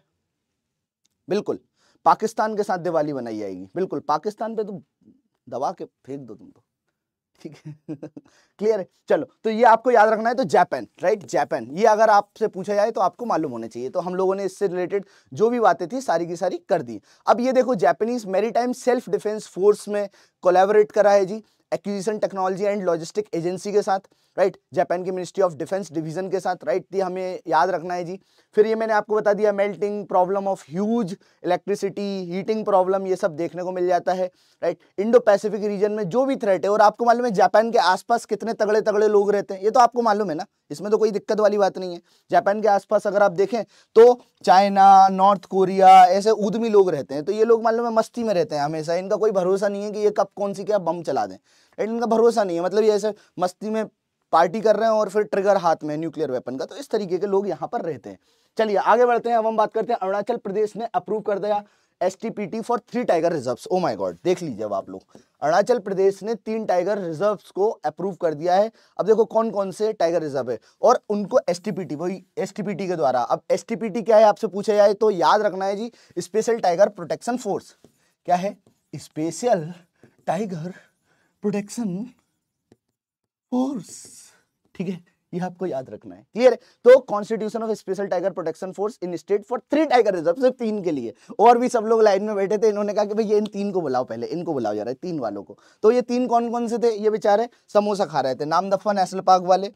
[SPEAKER 1] बिल्कुल पाकिस्तान के साथ दिवाली बनाई जाएगी बिल्कुल पाकिस्तान पे तो दबा के फेंक दो तुम तो ठीक है क्लियर (laughs) है चलो तो ये आपको याद रखना है तो जापान राइट जापान ये अगर आपसे पूछा जाए तो आपको मालूम होना चाहिए तो हम लोगों ने इससे रिलेटेड जो भी बातें थी सारी की सारी कर दी अब ये देखो जापानीज मेरी सेल्फ डिफेंस फोर्स में कोलेबोरेट करा है जी acquisition technology and logistic agency के साथ राइट जापान की मिनिस्ट्री ऑफ डिफेंस डिवीजन के साथ राइट ये हमें याद रखना है जी फिर ये मैंने आपको बता दिया melting problem of huge electricity heating problem ये सब देखने को मिल जाता है राइट इंडो पैसिफिक रीजन में जो भी थ्रेट है और आपको मालूम है जापान के आसपास कितने तगड़े तगड़े लोग रहते हैं ये तो आपको मालूम है ना इसमें तो कोई दिक्कत वाली बात नहीं है जापान के आसपास अगर आप देखें तो चाइना नॉर्थ कोरिया ऐसे उदमी लोग रहते हैं तो ये लोग मालूम है मस्ती में रहते हैं हमेशा इनका कोई भरोसा नहीं है कि ये कब कौन सी क्या बम चला दें इनका भरोसा नहीं है मतलब ये ऐसे मस्ती में पार्टी कर रहे हैं और फिर ट्रिगर हाथ में न्यूक्लियर वेपन का तो इस तरीके के लोग यहाँ पर रहते हैं चलिए आगे बढ़ते हैं अब हम बात करते हैं अरुणाचल प्रदेश ने अप्रूव कर दिया S for three tiger reserve oh my god देख लीजिए अब आप लोग अरुणाचल प्रदेश ने तीन टाइगर रिजर्व को अप्रूव कर दिया है अब देखो कौन कौन से टाइगर रिजर्व है और उनको एस वही एस के द्वारा अब एस क्या है आपसे पूछा जाए तो याद रखना है जी स्पेशल टाइगर प्रोटेक्शन फोर्स क्या है स्पेशल टाइगर प्रोटेक्शन फोर्स ठीक है ये आपको याद रखना है क्लियर है तो constitution of special tiger protection force in state for three tiger reserve सिर्फ तीन के लिए और भी सब लोग लाइन में बैठे थे इन्होंने कहा कि भाई ये इन तीन को बुलाओ पहले इनको बुलाओ जा रहा है तीन वालों को तो ये तीन कौन कौन से थे ये बेचारे समोसा खा रहे थे नामदफा नेशनल पार्क वाले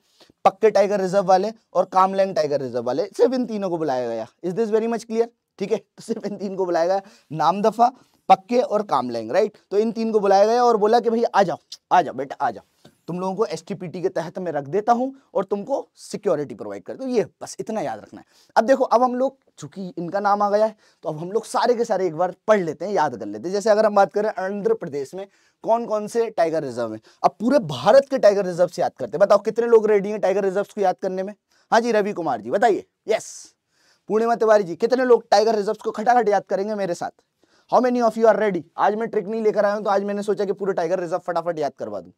[SPEAKER 1] पक्के टाइगर रिजर्व वाले और कामलैंड टाइगर रिजर्व वाले सिर्फ इन तीनों को बुलाया गया is this very much clear ठीक है तो सिर्फ इन तीन को बुलाया गया नामदफा पक्के और कामलैंग राइट तो इन तीन को बुलाया गया और बोला कि भाई आ जाओ आ जाओ बेटा आ जाओ तुम लोगों को एस के तहत मैं रख देता हूँ और तुमको सिक्योरिटी प्रोवाइड कर दो ये बस इतना याद रखना है अब देखो अब हम लोग चूंकि इनका नाम आ गया है तो अब हम लोग सारे के सारे एक बार पढ़ लेते हैं याद कर लेते हैं जैसे अगर हम बात करें आंध्र प्रदेश में कौन कौन से टाइगर रिजर्व है अब पूरे भारत के टाइगर रिजर्व याद करते हैं बताओ कितने लोग रेडी हैं टाइगर रिजर्व को याद करने में हाँ जी रवि कुमार जी बताइए यस पूर्णिमा तिवारी जी कितने लोग टाइगर रिजर्व को खटाखट याद करेंगे मेरे साथ how many of you are ready आज मैं ट्रिक नहीं लेकर आया हूँ तो आज मैंने सोचा कि पूरे टाइगर रिजर्व फटाफट याद करवा दूँ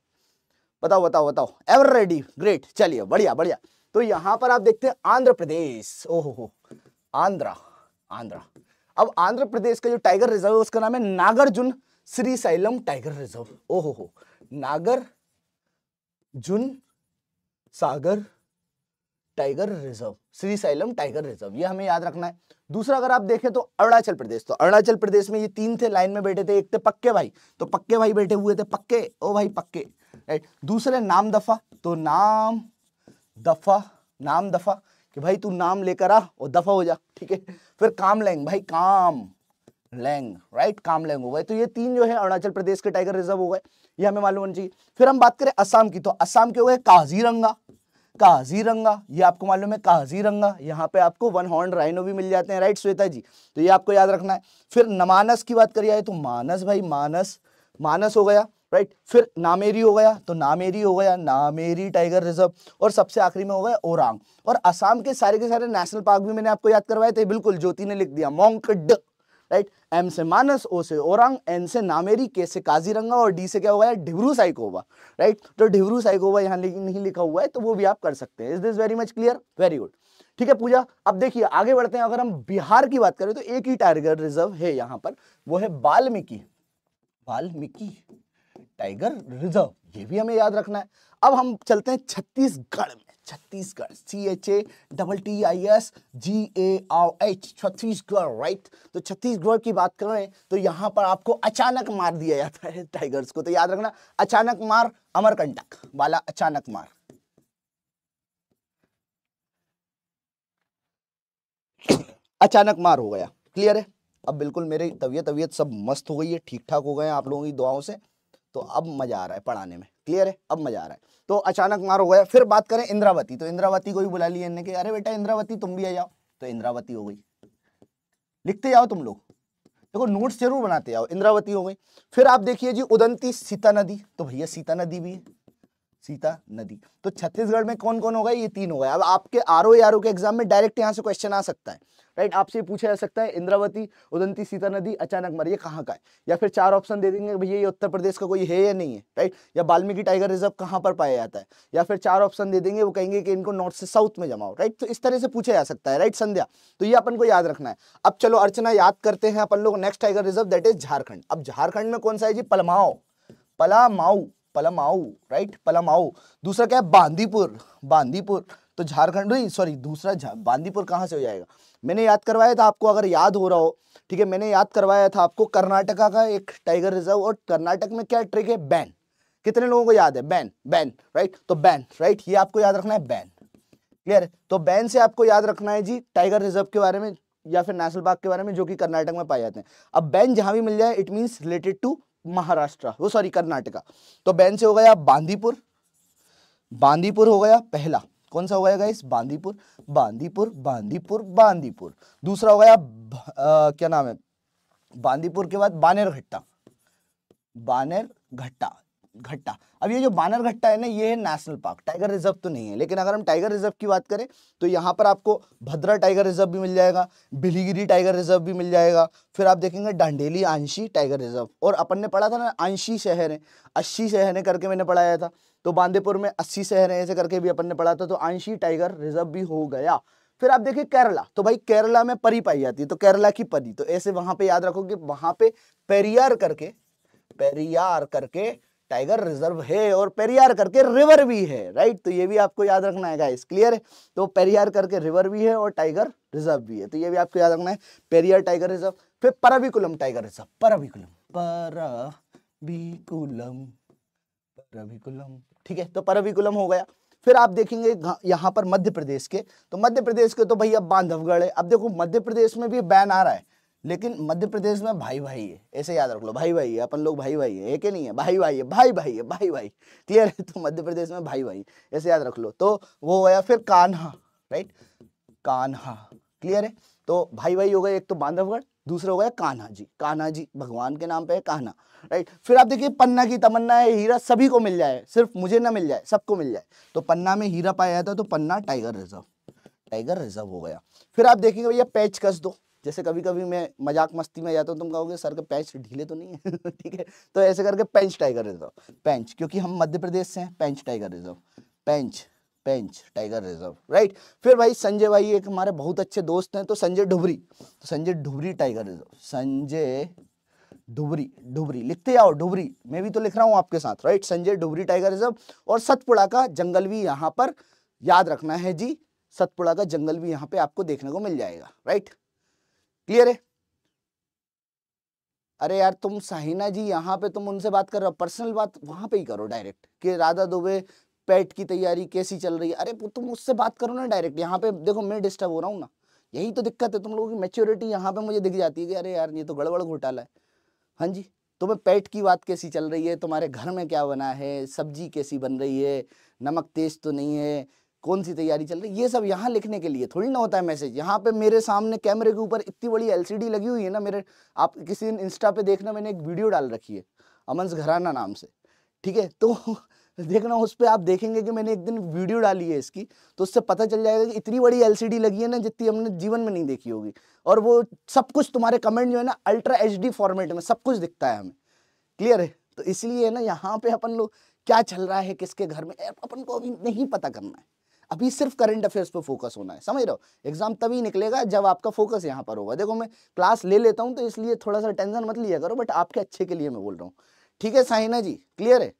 [SPEAKER 1] बताओ बताओ बताओ एवर रेडी ग्रेट चलिए बढ़िया बढ़िया तो यहाँ पर आप देखते हैं आंध्र प्रदेश ओहो हो आंध्रा आंध्रा अब आंध्र प्रदेश का जो टाइगर रिजर्व है उसका नाम है Nagarjun Srisailam tiger reserve ओहो हो Nagarjunsagar tiger reserve Srisailam tiger reserve ये हमें याद रखना है दूसरा अगर आप देखें तो अरुणाचल प्रदेश तो अरुणाचल प्रदेश में ये तीन थे लाइन में बैठे थे एक थे पक्के भाई तो पक्के भाई बैठे हुए थे पक्के ओ भाई पक्के राइट दूसरे नाम दफा तो नाम दफा नाम दफा कि भाई तू नाम लेकर आ और दफा हो जा ठीक है फिर काम लैंग भाई काम लैंग राइट काम लैंग हो गए तो ये तीन जो है अरुणाचल प्रदेश के टाइगर रिजर्व हो गए ये हमें मालूम होना चाहिए फिर हम बात करें असम की तो असम के हो गए काजीरंगा काजीरंगा ये आपको मालूम है काजीरंगा यहाँ पे आपको वन हॉर्न राइनो भी मिल जाते हैं राइट श्वेता जी तो ये आपको याद रखना है फिर नमानस की बात करिए तो मानस भाई मानस मानस हो गया राइट फिर नामेरी हो गया तो नामेरी हो गया नामेरी टाइगर रिजर्व और सबसे आखिरी में हो गया ओरांग और असम के सारे के सारे नेशनल पार्क भी मैंने आपको याद करवाए थे बिल्कुल ज्योति ने लिख दिया मोंक राइट एम से मानस ओ से ओरंग एन से नामेरी के से काजीरंगा और डी से क्या हो गया ढिब्रू साइकोवा राइट तो ढिब्रू साइकोवा यहाँ नहीं लिखा हुआ है तो वो भी आप कर सकते हैं is this very much clear very good ठीक है पूजा अब देखिए आगे बढ़ते हैं अगर हम बिहार की बात करें तो एक ही टाइगर रिजर्व है यहाँ पर वो है बाल्मीकि बाल्मीकि टाइगर रिजर्व ये भी हमें याद रखना है अब हम चलते हैं छत्तीसगढ़ में Chhattisgarh C H A double T I S G A आओ एच छत्तीसगढ़ राइट तो छत्तीसगढ़ की बात करें तो यहाँ पर आपको अचानक मार दिया जाता है टाइगर्स को तो याद रखना अचानक मार अमरकंटक वाला अचानक मार अचानक मार हो गया क्लियर है अब बिल्कुल मेरी तबीयत तबीयत सब मस्त हो गई है ठीक ठाक हो गए हैं आप लोगों की दुआओं से तो अब मज़ा आ रहा है पढ़ाने में क्लियर है अब मज़ा आ रहा है तो अचानक मार हो गया फिर बात करें इंद्रावती तो इंद्रावती को भी बुला लिया इन्हने के अरे बेटा इंद्रावती तुम भी आ जाओ तो इंद्रावती हो गई लिखते जाओ तुम लोग देखो नोट्स जरूर बनाते जाओ इंद्रावती हो गई फिर आप देखिए जी उदंती सीता नदी तो भैया सीता नदी भी है सीता नदी तो छत्तीसगढ़ में कौन कौन होगा ये तीन होगा अब आपके आर ओ आर के एग्जाम में डायरेक्ट यहाँ से क्वेश्चन आ सकता है राइट आपसे पूछा जा सकता है इंद्रावती उदंती सीता नदी अचानक मर ये कहाँ का है या फिर चार ऑप्शन दे देंगे भैया ये उत्तर प्रदेश का कोई है या नहीं है राइट या बाल्मीकि टाइगर रिजर्व कहाँ पर पाया जाता है या फिर चार ऑप्शन दे देंगे वो कहेंगे कि इनको नॉर्थ से साउथ में जमाओ राइट तो इस तरह से पूछा जा सकता है राइट संध्या तो ये अपन को याद रखना है अब चलो अर्चना याद करते हैं अपन लोग next tiger reserve that is Jharkhand अब झारखंड में कौन सा है जी पलमाओ पलामाऊ पलमाऊ राइट पलमाऊ दूसरा क्या है बांदीपुर बांदीपुर तो झारखंड नहीं सॉरी दूसरा बांदीपुर कहाँ से हो जाएगा मैंने याद करवाया था आपको अगर याद हो रहा हो ठीक है मैंने याद करवाया था आपको कर्नाटका का एक टाइगर रिजर्व और कर्नाटक में क्या ट्रिक है बैन कितने लोगों को याद है बैन बैन राइट तो बैन राइट ये आपको याद रखना है बैन क्लियर है तो बैन से आपको याद रखना है जी टाइगर रिजर्व के बारे में या फिर नेशनल पार्क के बारे में जो कि कर्नाटक में पाए जाते हैं अब बैन जहां भी मिल जाए it mean related to Maharashtra वो सॉरी कर्नाटका तो बैन से हो गया बांदीपुर बांदीपुर हो गया पहला कौन सा हो गया गाइस बांदीपुर बांदीपुर बांदीपुर बांदीपुर दूसरा हो गया आ, क्या नाम है बांदीपुर के बाद बानेर घट्टा बानेर घट्टा घट्टा अब ये जो बानर घट्टा है ना ये है नेशनल पार्क टाइगर रिजर्व तो नहीं है लेकिन अगर हम टाइगर रिजर्व की बात करें तो यहाँ पर आपको भद्रा टाइगर रिजर्व भी मिल जाएगा बिलीगिरी टाइगर रिजर्व भी मिल जाएगा फिर आप देखेंगे डांडेली आंशी टाइगर रिजर्व और अपन ने पढ़ा था ना आंशी शहर है अस्सी शहर है करके मैंने पढ़ाया था तो बांदेपुर में अस्सी शहर है ऐसे करके भी अपन ने पढ़ा था तो आंशी टाइगर रिजर्व भी हो गया फिर आप देखिए केरला तो भाई केरला में परी पाई जाती है तो केरला की परी तो ऐसे वहां पे याद रखो कि वहां पे पेरियार करके पेरियार करके टाइगर रिजर्व है और पेरियार करके रिवर भी है राइट तो ये भी आपको याद रखना है गाइस क्लियर है तो पेरियार करके रिवर भी है और टाइगर रिजर्व भी है तो ये भी आपको याद रखना है पेरियार टाइगर रिजर्व फिर पराविकुलम टाइगर रिजर्व पराविकुलम पराविकुलम पराविकुलम ठीक है तो पराविकुलम हो गया फिर आप देखेंगे यहाँ पर मध्य प्रदेश के तो मध्य प्रदेश के तो भैया बांधवगढ़ है अब देखो मध्य प्रदेश में भी बैन आ रहा है लेकिन मध्य प्रदेश में भाई भाई है ऐसे याद रख लो भाई भाई है अपन लोग भाई भाई है एक नहीं है भाई भाई है भाई भाई है भाई भाई क्लियर है तो मध्य प्रदेश में भाई भाई ऐसे याद रख लो तो वो हो गया फिर कान्हा राइट कान्हा क्लियर है तो भाई भाई हो गए एक तो बांधवगढ़ दूसरा हो गया कान्हा जी कान्हा जी भगवान के नाम पे है कान्हा राइट फिर आप देखिए पन्ना की तमन्ना है हीरा सभी को मिल जाए सिर्फ मुझे ना मिल जाए सबको मिल जाए तो पन्ना में हीरा पाया जाता तो Panna tiger reserve tiger reserve हो गया फिर आप देखिए भैया पैच कस दो जैसे कभी कभी मैं मजाक मस्ती में जाता हूँ तुम कहोगे सर के पैंच ढीले तो नहीं है (laughs) ठीक है तो ऐसे करके पेंच टाइगर रिजर्व पेंच क्योंकि हम मध्य प्रदेश से हैं पेंच टाइगर रिजर्व पैंच पेंच टाइगर रिजर्व राइट फिर भाई संजय भाई एक हमारे बहुत अच्छे दोस्त हैं तो संजय डुबरी तो संजय डुबरी टाइगर रिजर्व संजय डुबरी डुबरी लिखते जाओ डुबरी मैं भी तो लिख रहा हूँ आपके साथ right Sanjay Dubri tiger reserve और सतपुड़ा का जंगल भी यहाँ पर याद रखना है जी सतपुड़ा का जंगल भी यहाँ पे आपको देखने को मिल जाएगा राइट क्लियर है अरे यार तुम साहिना जी यहाँ पे तुम उनसे बात कर रहे हो पर्सनल बात वहां पे ही करो डायरेक्ट कि राधा दुबे पेट की तैयारी कैसी चल रही है अरे तुम उससे बात करो ना डायरेक्ट यहाँ पे देखो मैं डिस्टर्ब हो रहा हूँ ना यही तो दिक्कत है तुम लोगों की मेच्योरिटी यहाँ पे मुझे दिख जाती है कि अरे यार ये तो गड़बड़ घोटाला है हाँ जी तुम्हें पेट की बात कैसी चल रही है तुम्हारे घर में क्या बना है सब्जी कैसी बन रही है नमक तेज तो नहीं है कौन सी तैयारी चल रही है ये सब यहाँ लिखने के लिए थोड़ी ना होता है मैसेज यहाँ पे मेरे सामने कैमरे के ऊपर इतनी बड़ी एलसीडी लगी हुई है ना मेरे आप किसी दिन इंस्टा पे देखना मैंने एक वीडियो डाल रखी है अमनस घराना नाम से ठीक है तो (laughs) देखना उस पर आप देखेंगे कि मैंने एक दिन वीडियो डाली है इसकी तो उससे पता चल जाएगा कि इतनी बड़ी एल लगी है ना जितनी हमने जीवन में नहीं देखी होगी और वो सब कुछ तुम्हारे कमेंट जो है ना अल्ट्रा एच फॉर्मेट में सब कुछ दिखता है हमें क्लियर है तो इसलिए ना यहाँ पे अपन लोग क्या चल रहा है किसके घर में अपन को अभी नहीं पता करना है अभी सिर्फ करंट अफेयर्स पर फोकस होना है समझ रहे हो एग्जाम तभी निकलेगा जब आपका फोकस यहाँ पर होगा देखो मैं क्लास ले लेता हूँ तो इसलिए थोड़ा सा टेंशन मत लिया करो बट आपके अच्छे के लिए मैं बोल रहा हूँ ठीक है साहिना जी क्लियर है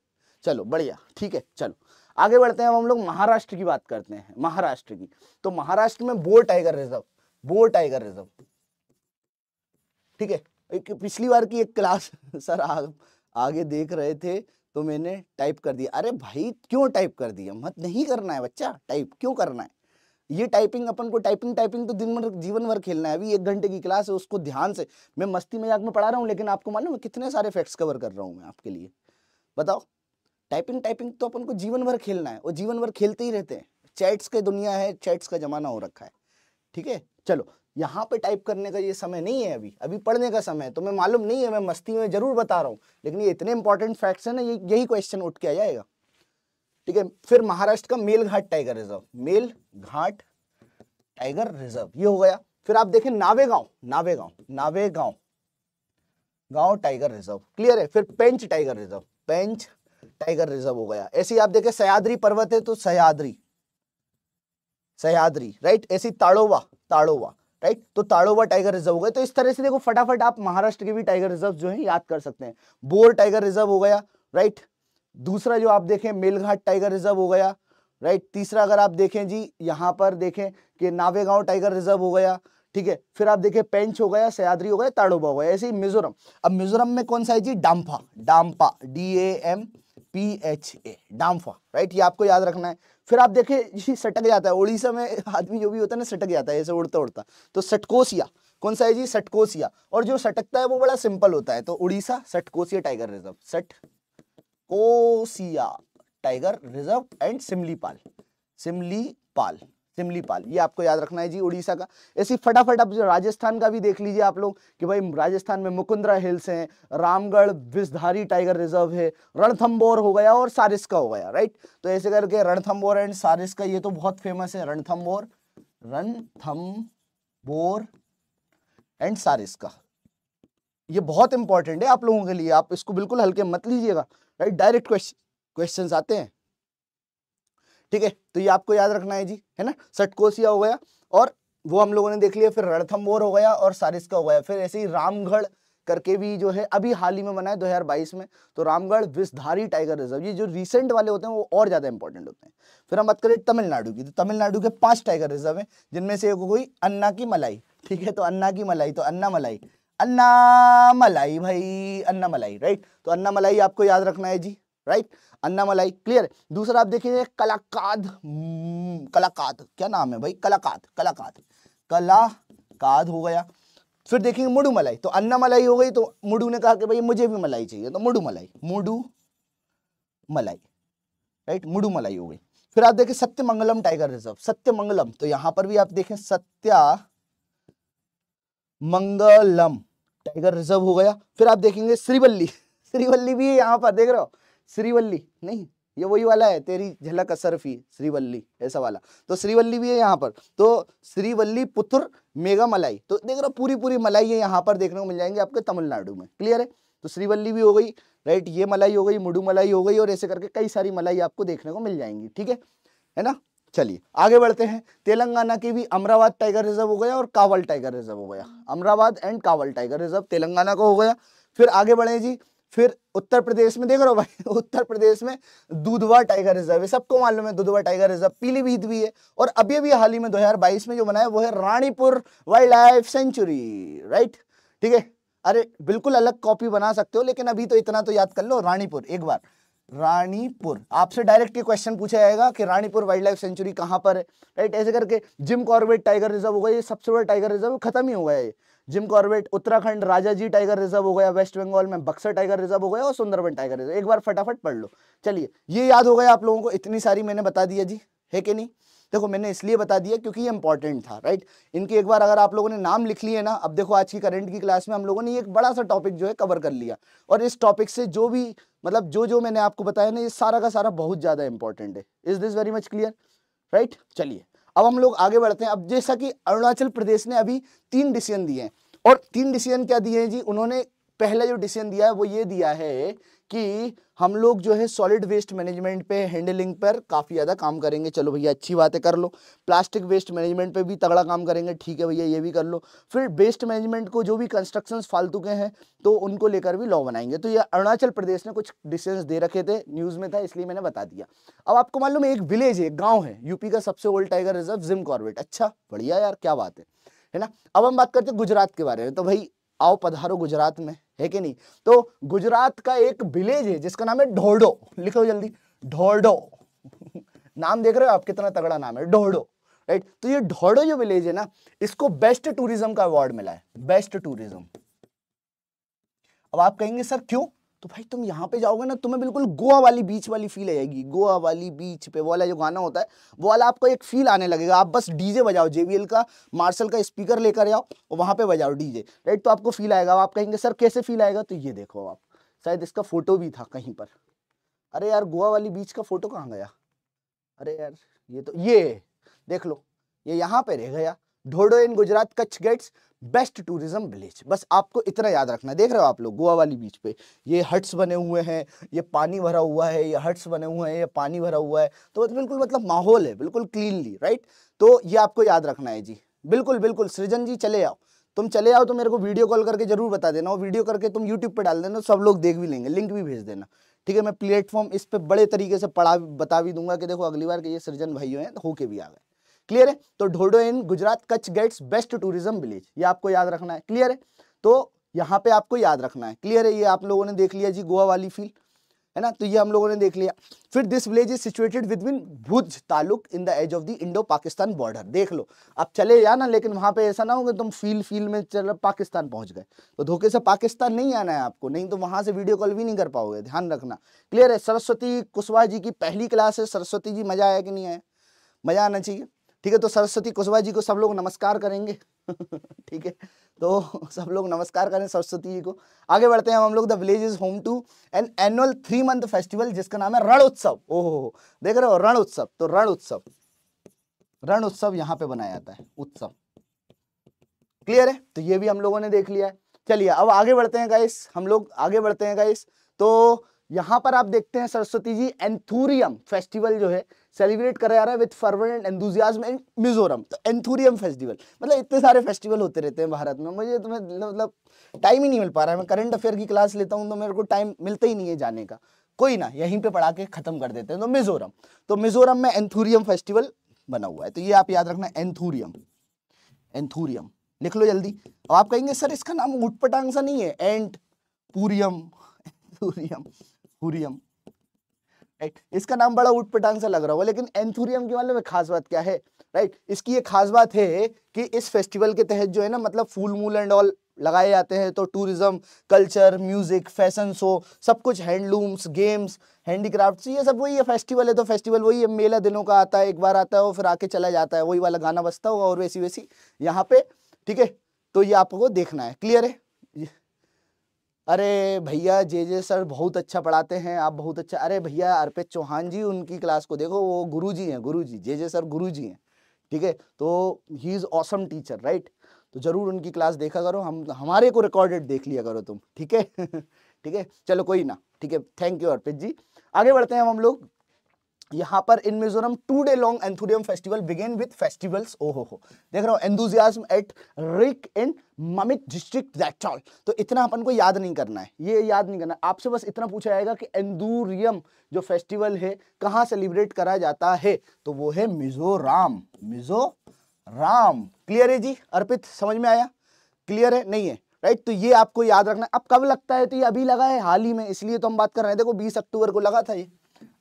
[SPEAKER 1] चलो बढ़िया ठीक है चलो आगे बढ़ते हैं अब हम लोग महाराष्ट्र की बात करते हैं महाराष्ट्र की तो महाराष्ट्र में Bor tiger reserve Bor tiger reserve ठीक है एक पिछली बार की एक क्लास (laughs) सर आ, आगे देख रहे थे तो मैंने टाइप कर दिया अरे भाई क्यों टाइप कर दिया मत नहीं करना है बच्चा टाइप क्यों करना है ये टाइपिंग अपन को टाइपिंग टाइपिंग तो दिन भर जीवन भर खेलना है अभी एक घंटे की क्लास है उसको ध्यान से मैं मस्ती मजाक में पढ़ा रहा हूँ लेकिन आपको मालूम है कितने सारे फैक्ट्स कवर कर रहा हूँ मैं आपके लिए बताओ टाइपिंग टाइपिंग तो अपन को जीवन भर खेलना है और जीवन भर खेलते ही रहते हैं चैट्स की दुनिया है चैट्स का जमाना हो रखा है ठीक है चलो यहाँ पे टाइप करने का ये समय नहीं है अभी अभी पढ़ने का समय है तो मैं मालूम नहीं है मैं मस्ती में जरूर बता रहा हूँ लेकिन ये इतने इंपॉर्टेंट फैक्ट्स हैं ना ये यही क्वेश्चन उठ के आ जाएगा ठीक है फिर महाराष्ट्र का Melghat tiger reserve Melghat tiger reserve ये हो गया फिर आप देखें नावेगांव नावेगांव नावेगांव गांव टाइगर रिजर्व क्लियर है फिर Pench tiger reserve Pench tiger reserve हो गया ऐसी आप देखें सयाद्री पर्वत है तो सयाद्री सयाद्री राइट ऐसी ताड़ोवा ताड़ोवा राइट तो ताड़ोबा टाइगर रिजर्व हो गया तो इस तरह से देखो फटाफट आप महाराष्ट्र के भी टाइगर रिजर्व जो है याद कर सकते हैं बोर टाइगर रिजर्व हो गया राइट दूसरा जो आप देखें मेलघाट टाइगर रिजर्व हो गया राइट तीसरा अगर आप देखें जी यहाँ पर देखें कि नावेगांव टाइगर रिजर्व हो गया ठीक है फिर आप देखें पेंच हो गया सयाद्री हो गया ताड़ोबा हो गया ऐसे ही मिजोरम अब मिजोरम में कौन सा है जी Dampa Dampa D A M P H A Dampa right ये आपको याद रखना है फिर आप देखें ये सटक जाता है उड़ीसा में आदमी जो भी होता है ना सटक जाता है ऐसे उड़ता उड़ता तो सटकोसिया कौन सा है जी सटकोसिया और जो सटकता है वो बड़ा सिंपल होता है तो Orissa सटकोसिया tiger reserve Satkosia tiger reserve and Similipal Similipal Similipal ये आपको याद रखना है जी उड़ीसा का ऐसी फटाफट आप राजस्थान का भी देख लीजिए आप लोग कि भाई राजस्थान में मुकुंदरा हिल्स हैं रामगढ़ विषधारी टाइगर रिजर्व है रणथम्बोर हो गया और सारिस का हो गया राइट तो ऐसे करके रणथम्बोर एंड सारिस का ये तो बहुत फेमस है रणथम्बोर रणथम्बोर एंड सारिस का ये बहुत इंपॉर्टेंट है आप लोगों के लिए आप इसको बिल्कुल हल्के मत लीजिएगा राइट डायरेक्ट क्वेश्चन क्वेश्चन आते हैं ठीक है तो ये आपको याद रखना है जी है ना सटकोसिया हो गया और वो हम लोगों ने देख लिया फिर रणथम्बोर हो गया और सारिस्का हो गया फिर ऐसे ही रामगढ़ करके भी जो है अभी हाल ही में बना है बाईस में तो रामगढ़ विषधारी टाइगर रिजर्व ये जो रिसेंट वाले होते हैं वो और ज़्यादा इंपॉर्टेंट होते हैं फिर हम बात करें तमिलनाडु की तो तमिलनाडु के पांच टाइगर रिजर्व हैं जिनमें से एक हुई अन्ना की मलाई ठीक है तो अन्ना की मलाई तो अन्ना मलाई अन्ना मलाई भाई अन्ना मलाई राइट तो अन्ना मलाई आपको याद रखना है जी राइट अन्नामलाई क्लियर दूसरा आप देखिए कलाकाद हम्म, कलाकाद क्या नाम है भाई कलाकाद कलाकाद कलाकाद हो गया फिर देखेंगे मुडू मलाई तो अन्ना मलाई हो गई तो मुडू ने कहा कि भाई मुझे भी मलाई चाहिए तो मुडू मलाई मुडू मलाई राइट मुडू मलाई हो गई फिर आप देखें सत्यमंगलम टाइगर रिजर्व सत्यमंगलम तो यहां पर भी आप देखें सत्या मंगलम टाइगर रिजर्व हो गया फिर आप देखेंगे श्रीवल्ली (laughs) श्रीवल्ली भी है यहाँ पर देख रहे हो श्रीवल्ली नहीं ये वही वाला है तेरी झलक असरफी श्रीवल्ली ऐसा वाला तो श्रीवल्ली भी है यहाँ पर तो श्रीवल्ली पुत्र मेगा मलाई तो देख रहा पूरी पूरी मलाई है यहाँ पर देखने को मिल जाएंगे आपके तमिलनाडु में क्लियर है तो श्रीवल्ली भी हो गई राइट ये मलाई हो गई मुडू मलाई हो गई और ऐसे करके कई सारी मलाई आपको देखने को मिल जाएंगी ठीक है है ना चलिए आगे बढ़ते हैं तेलंगाना की भी अमराबाद टाइगर रिजर्व हो गया और कावल टाइगर रिजर्व हो गया Amrabad and Kawal tiger reserve Telangana का हो गया फिर आगे बढ़े जी फिर उत्तर प्रदेश में देख रहे हो भाई (laughs) उत्तर प्रदेश में दुधवा टाइगर रिजर्व है सबको मालूम है दुधवा टाइगर रिजर्व पीलीभीत भी है और अभी अभी हाल ही में 2022 में जो बना है वो है Ranipur wildlife sanctuary right ठीक है अरे बिल्कुल अलग कॉपी बना सकते हो लेकिन अभी तो इतना तो याद कर लो रानीपुर एक बार रानीपुर आपसे डायरेक्ट ये क्वेश्चन पूछा जाएगा कि रानीपुर वाइल्ड लाइफ सेंचुरी कहाँ पर है राइट ऐसे करके जिम कॉर्बेट टाइगर रिजर्व हो गया ये सबसे बड़ा टाइगर रिजर्व खत्म ही हो गया है Jim Corbett Uttarakhand Rajaji tiger reserve हो गया वेस्ट बंगाल में बक्सर टाइगर रिजर्व हो गया और सुंदरबन टाइगर रिजर्व एक बार फटाफट पढ़ लो चलिए ये याद हो गया आप लोगों को इतनी सारी मैंने बता दिया जी है कि नहीं देखो मैंने इसलिए बता दिया क्योंकि ये इंपॉर्टेंट था राइट इनके एक बार अगर आप लोगों ने नाम लिख लिए ना अब देखो आज की करंट की क्लास में हम लोगों ने एक बड़ा सा टॉपिक जो है कवर कर लिया और इस टॉपिक से जो भी मतलब जो जो मैंने आपको बताया ना ये सारा का सारा बहुत ज़्यादा इंपॉर्टेंट है is this very much clear right चलिए अब हम लोग आगे बढ़ते हैं अब जैसा कि अरुणाचल प्रदेश ने अभी तीन डिसीजन दिए हैं और तीन डिसीजन क्या दिए हैं जी उन्होंने पहला जो डिसीजन दिया है वो ये दिया है कि हम लोग जो है सॉलिड वेस्ट मैनेजमेंट पे हैंडलिंग पर काफ़ी ज़्यादा काम करेंगे चलो भैया अच्छी बातें कर लो प्लास्टिक वेस्ट मैनेजमेंट पे भी तगड़ा काम करेंगे ठीक है भैया ये भी कर लो फिर वेस्ट मैनेजमेंट को जो भी कंस्ट्रक्शंस फालतू के हैं तो उनको लेकर भी लॉ बनाएंगे तो ये अरुणाचल प्रदेश ने कुछ डिसीजन दे रखे थे न्यूज़ में था इसलिए मैंने बता दिया अब आपको मालूम एक विलेज है गाँव है यूपी का सबसे old tiger reserve Jim Corbett अच्छा बढ़िया यार क्या बात है है ना अब हम बात करते हैं गुजरात के बारे में तो भाई आओ पधारो गुजरात में है कि नहीं तो गुजरात का एक विलेज है जिसका नाम है ढोडो लिखो जल्दी ढोडो (laughs) नाम देख रहे हो आप कितना तगड़ा नाम है ढोडो राइट तो ये ढोडो जो विलेज है ना इसको बेस्ट टूरिज्म का अवार्ड मिला है बेस्ट टूरिज्म अब आप कहेंगे सर क्यों तो भाई तुम यहाँ पे जाओगे ना तुम्हें बिल्कुल गोवा वाली बीच वाली फील आएगी गोवा वाली बीच पे वो वाला जो गाना होता है वो वाला आपको एक फील आने लगेगा आप बस डीजे बजाओ जेबीएल का मार्शल का स्पीकर लेकर आओ और वहाँ पे बजाओ डीजे राइट तो आपको फील आएगा आप कहेंगे सर कैसे फील आएगा तो ये देखो आप शायद इसका फोटो भी था कहीं पर अरे यार गोवा वाली बीच का फोटो कहाँ गया अरे यार ये तो ये देख लो ये यहाँ पे रह गया ढोडो in Gujarat Kutch gets best tourism village बस आपको इतना याद रखना देख रहे हो आप लोग गोवा वाली बीच पे ये हट्स बने हुए हैं ये पानी भरा हुआ है ये हट्स बने हुए हैं ये पानी भरा हुआ है तो बिल्कुल मतलब माहौल है बिल्कुल क्लीनली राइट तो ये आपको याद रखना है जी बिल्कुल बिल्कुल सृजन जी चले आओ तुम चले आओ तो मेरे को वीडियो कॉल करके जरूर बता देना और वीडियो करके तुम यूट्यूब पर डाल देना सब लोग देख भी लेंगे लिंक भी भेज देना ठीक है मैं प्लेटफॉर्म इस पर बड़े तरीके से पढ़ा बता भी दूंगा कि देखो अगली बार के ये सृजन भाइयों हैं होके भी आ गए क्लियर है तो ढोडो in Gujarat Kutch gets best tourism village ये आपको याद रखना है क्लियर है तो यहाँ पे आपको याद रखना है क्लियर है ये आप लोगों ने देख लिया जी गोवा वाली फील है ना तो ये हम लोगों ने देख लिया फिर this village is situated with in Bhuj taluk in the edge of the Indo Pakistan border देख लो आप चले या ना लेकिन वहां पे ऐसा ना हो कि तुम फील फील में चल पाकिस्तान पहुंच गए तो धोखे से पाकिस्तान नहीं आना है आपको नहीं तो वहां से वीडियो कॉल भी नहीं कर पाओगे ध्यान रखना क्लियर है सरस्वती कुशवाहा जी की पहली क्लास है सरस्वती जी मज़ा आया कि नहीं आया मज़ा आना चाहिए ठीक है तो सरस्वती कुशवाहा जी को सब लोग नमस्कार करेंगे (laughs) ठीक है तो सब लोग नमस्कार करें सरस्वती जी को आगे बढ़ते हैं हम लोग the village is home to an annual three month festival जिसका नाम है रण उत्सव ओहो देख रहे हो रण उत्सव तो रण उत्सव रण उत्सव यहाँ पे बनाया जाता है उत्सव क्लियर है तो ये भी हम लोगों ने देख लिया है चलिए अब आगे बढ़ते हैं गाइस हम लोग आगे बढ़ते हैं गाइस तो यहाँ पर आप देखते हैं सरस्वती जी एंथूरियम फेस्टिवल जो है सेलिब्रेट जा रहा है with and enthusiasm in Mizoram तो एंथूरियम फेस्टिवल मतलब इतने सारे फेस्टिवल होते रहते हैं भारत में मुझे तो मतलब टाइम ही नहीं मिल पा रहा है मैं करंट अफेयर की क्लास लेता हूँ तो मेरे को टाइम मिलता ही नहीं है जाने का कोई ना यहीं पे पढ़ा के ख़त्म कर देते हैं तो मिजोरम तो मिजोरम में एंथूरियम फेस्टिवल बना हुआ है तो ये आप याद रखना एंथूरियम एंथूरियम लिख लो जल्दी अब आप कहेंगे सर इसका नाम उठपटांग सा नहीं है एंट पूरियम पूरियम पूरियम राइट इसका नाम बड़ा पटांग सा लग रहा होगा लेकिन एंथूरियम के मालूम में खास बात क्या है राइट इसकी ये खास बात है कि इस फेस्टिवल के तहत जो है ना मतलब फूल मूल एंड ऑल लगाए जाते हैं तो tourism culture music fashion show सब कुछ हैंडलूम्स गेम्स हैंडीक्राफ्ट ये सब वही है फेस्टिवल है तो फेस्टिवल वही है मेला दिनों का आता है एक बार आता है और फिर आके चला जाता है वही वाला गाना बजता होगा और वैसी वैसी यहाँ पे ठीक है तो ये आपको देखना है क्लियर है अरे भैया जे जे सर बहुत अच्छा पढ़ाते हैं आप बहुत अच्छा अरे भैया अर्पित चौहान जी उनकी क्लास को देखो वो गुरु जी हैं गुरु जी जे जे सर गुरु जी हैं ठीक है तो he is awesome teacher right तो ज़रूर उनकी क्लास देखा करो हम हमारे को रिकॉर्डेड देख लिया करो तुम ठीक है (laughs) ठीक है चलो कोई ना ठीक है थैंक यू अर्पित जी आगे बढ़ते हैं हम लोग यहाँ पर in Mizoram two day long anthurium festival begin with festivals ओ हो हो देख रहा हूँ enthusiasm at Reiek in Mamit district that's all तो इतना अपन को याद नहीं करना है ये याद नहीं करना आपसे बस इतना पूछा जाएगा कि एंदूरियम जो फेस्टिवल है कहाँ सेलिब्रेट करा जाता है तो वो है मिजोराम मिजोराम क्लियर है जी अर्पित समझ में आया क्लियर है नहीं है राइट तो ये आपको याद रखना अब कब लगता है तो ये अभी लगा है हाल ही में इसलिए तो हम बात कर रहे हैं देखो बीस अक्टूबर को लगा था ये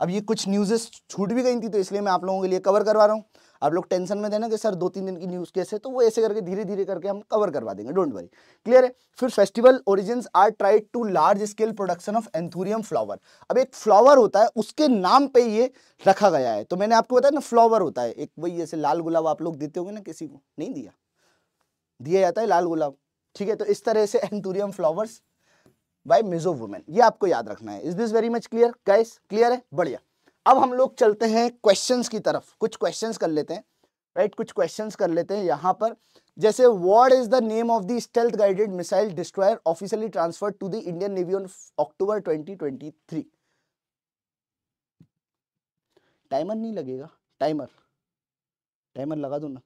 [SPEAKER 1] अब ये कुछ न्यूज़ेस छूट भी गई थी तो इसलिए मैं आप लोगों के लिए कवर करवा रहा हूँ आप लोग टेंशन में थे ना कि सर दो तीन दिन की न्यूज़ कैसे तो वो ऐसे करके धीरे धीरे करके हम कवर करवा देंगे डोंट वरी क्लियर है फिर festival origin are tried to large scale production of anthurium flower अब एक फ्लावर होता है उसके नाम पर ये रखा गया है तो मैंने आपको बताया ना फ्लावर होता है एक वही जैसे लाल गुलाब आप लोग देते होंगे ना किसी को नहीं दिया दिया जाता है लाल गुलाब ठीक है तो इस तरह से anthurium flowers by Mizo women ये आपको याद रखना है is this very much clear guys clear है बढ़िया अब हम लोग चलते हैं क्वेश्चंस की तरफ कुछ क्वेश्चंस कर लेते हैं राइट right? कुछ क्वेश्चंस कर लेते हैं यहाँ पर जैसे what is the name of the stealth guided missile destroyer officially transfer to the Indian navy on October 2023 timer नहीं लगेगा टाइमर टाइमर लगा दो ना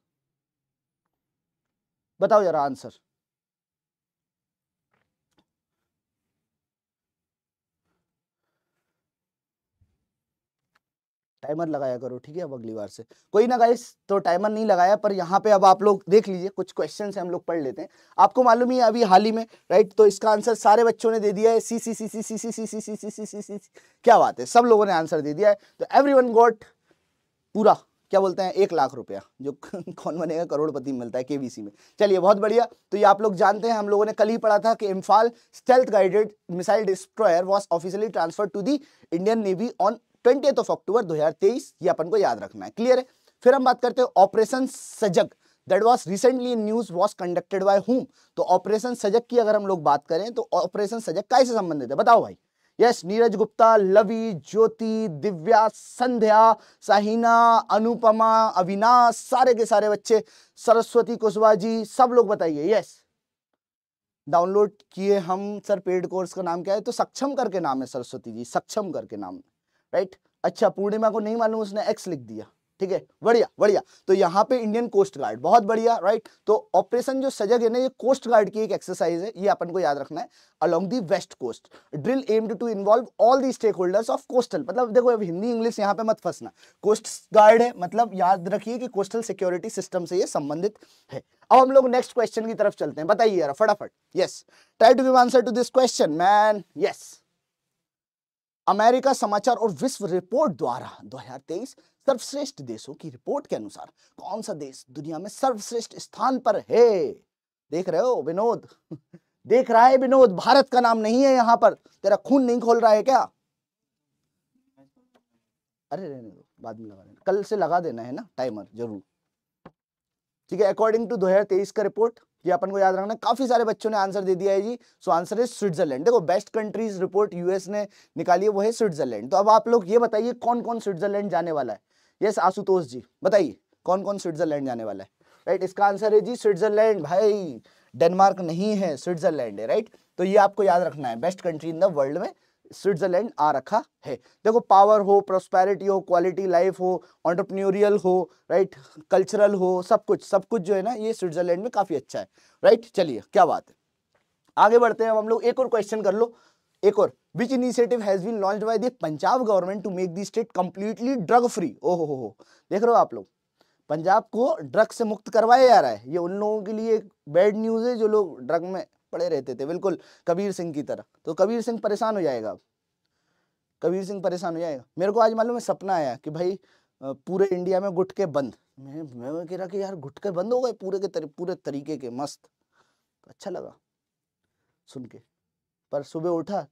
[SPEAKER 1] बताओ यार आंसर टाइमर लगाया करो ठीक है अब अगली बार से कोई ना गाइस तो टाइमर नहीं लगाया पर यहाँ पे अब आप लोग देख लीजिए कुछ क्वेश्चन हम लोग पढ़ लेते हैं आपको मालूम ही अभी हाल ही में राइट तो इसका आंसर सारे बच्चों ने दे दिया है सी सी सी सी सी सी सी सी सी सी सी सी क्या बात है सब लोगों ने आंसर दे दिया है तो एवरी वन गॉट पूरा क्या बोलते हैं एक लाख रुपया जो कौन बनेगा करोड़पति मिलता है केवीसी में चलिए बहुत बढ़िया तो ये आप लोग जानते हैं हम लोगों ने कल ही पढ़ा था कि Imphal stealth guided missile destroyer was officially transfer to the Indian navy on twenty of October 2023 ये अपन को याद रखना है क्लियर है फिर हम बात करते हैं operation Sajag that was recently news was conducted by home तो ऑपरेशन सजग की अगर हम लोग बात करें तो ऑपरेशन सजग कैसे संबंधित है बताओ भाई यस नीरज गुप्ता लवी ज्योति दिव्या संध्या साहिना अनुपमा अविनाश सारे के सारे बच्चे सरस्वती कुशवा जी सब लोग बताइए यस डाउनलोड किए हम सर पेड कोर्स का नाम क्या है तो सक्षम करके नाम है सरस्वती जी सक्षम करके नाम है राइट अच्छा पूर्णिमा को नहीं मालूम उसने एक्स लिख दिया ठीक है बढ़िया बढ़िया तो यहाँ पे इंडियन कोस्ट गार्ड बहुत बढ़िया राइट तो ऑपरेशन जो सजग है ना ये कोस्ट गार्ड की एक एक्सरसाइज है ये अपन को याद रखना है along the west coast drill aimed to involve all the stakeholders of coastal मतलब देखो अब हिंदी इंग्लिश यहाँ पे मत फंसना कोस्ट गार्ड है मतलब याद रखिए कि कोस्टल सिक्योरिटी सिस्टम से यह संबंधित है अब हम लोग नेक्स्ट क्वेश्चन की तरफ चलते हैं बताइए यार फटाफट yes try to give answer to this question man yes America समाचार और विश्व रिपोर्ट द्वारा 2023 सर्वश्रेष्ठ देशों की रिपोर्ट के अनुसार कौन सा देश दुनिया में सर्वश्रेष्ठ स्थान पर है देख रहे हो विनोद (laughs) देख रहा है विनोद भारत का नाम नहीं है यहाँ पर तेरा खून नहीं खोल रहा है क्या अरे रहने दो बाद में लगा देना कल से लगा देना है ना टाइमर जरूर ठीक है अकॉर्डिंग टू दो का रिपोर्ट ये अपन को याद रखना काफी सारे बच्चों ने आंसर दे दिया है जी सो आंसर है स्विट्जरलैंड देखो बेस्ट कंट्रीज रिपोर्ट यूएस ने निकाली है वो है स्विट्जरलैंड तो अब आप लोग ये बताइए कौन कौन स्विट्जरलैंड जाने वाला है यस आशुतोष जी बताइए कौन कौन स्विट्जरलैंड जाने वाला है राइट इसका आंसर है जी स्विट्जरलैंड भाई डेनमार्क नहीं है स्विट्जरलैंड है राइट तो ये आपको याद रखना है best country in the world में स्विट्जरलैंड आ रखा है देखो पावर हो प्रोस्पैरिटी हो क्वालिटी लाइफ हो ऑन्टरप्रन्यूरियल हो राइट कल्चरल हो सब कुछ सब कुछ जो है ना ये स्विट्जरलैंड में काफ़ी अच्छा है राइट चलिए क्या बात है आगे बढ़ते हैं हम लोग एक और क्वेश्चन कर लो एक और which initiative has been launch by the Punjab government to make the state completely drug free ओ हो हो देख रहे हो आप लोग पंजाब को ड्रग से मुक्त करवाया जा रहा है ये उन लोगों के लिए बैड न्यूज़ है जो लोग ड्रग में पड़े रहते थे बिल्कुल कबीर सिंह की तरह तो कबीर सिंह परेशान हो जाएगा कबीर सिंह परेशान हो जाएगा मेरे को आज मालूम है सपना आया कि भाई पूरे इंडिया में गुटके बंद मैं मैं कह रहा कि यार गुटके बंद हो गए पूरे के तर, पूरे तरीके के मस्त तो अच्छा लगा सुन के पर सुबह उठा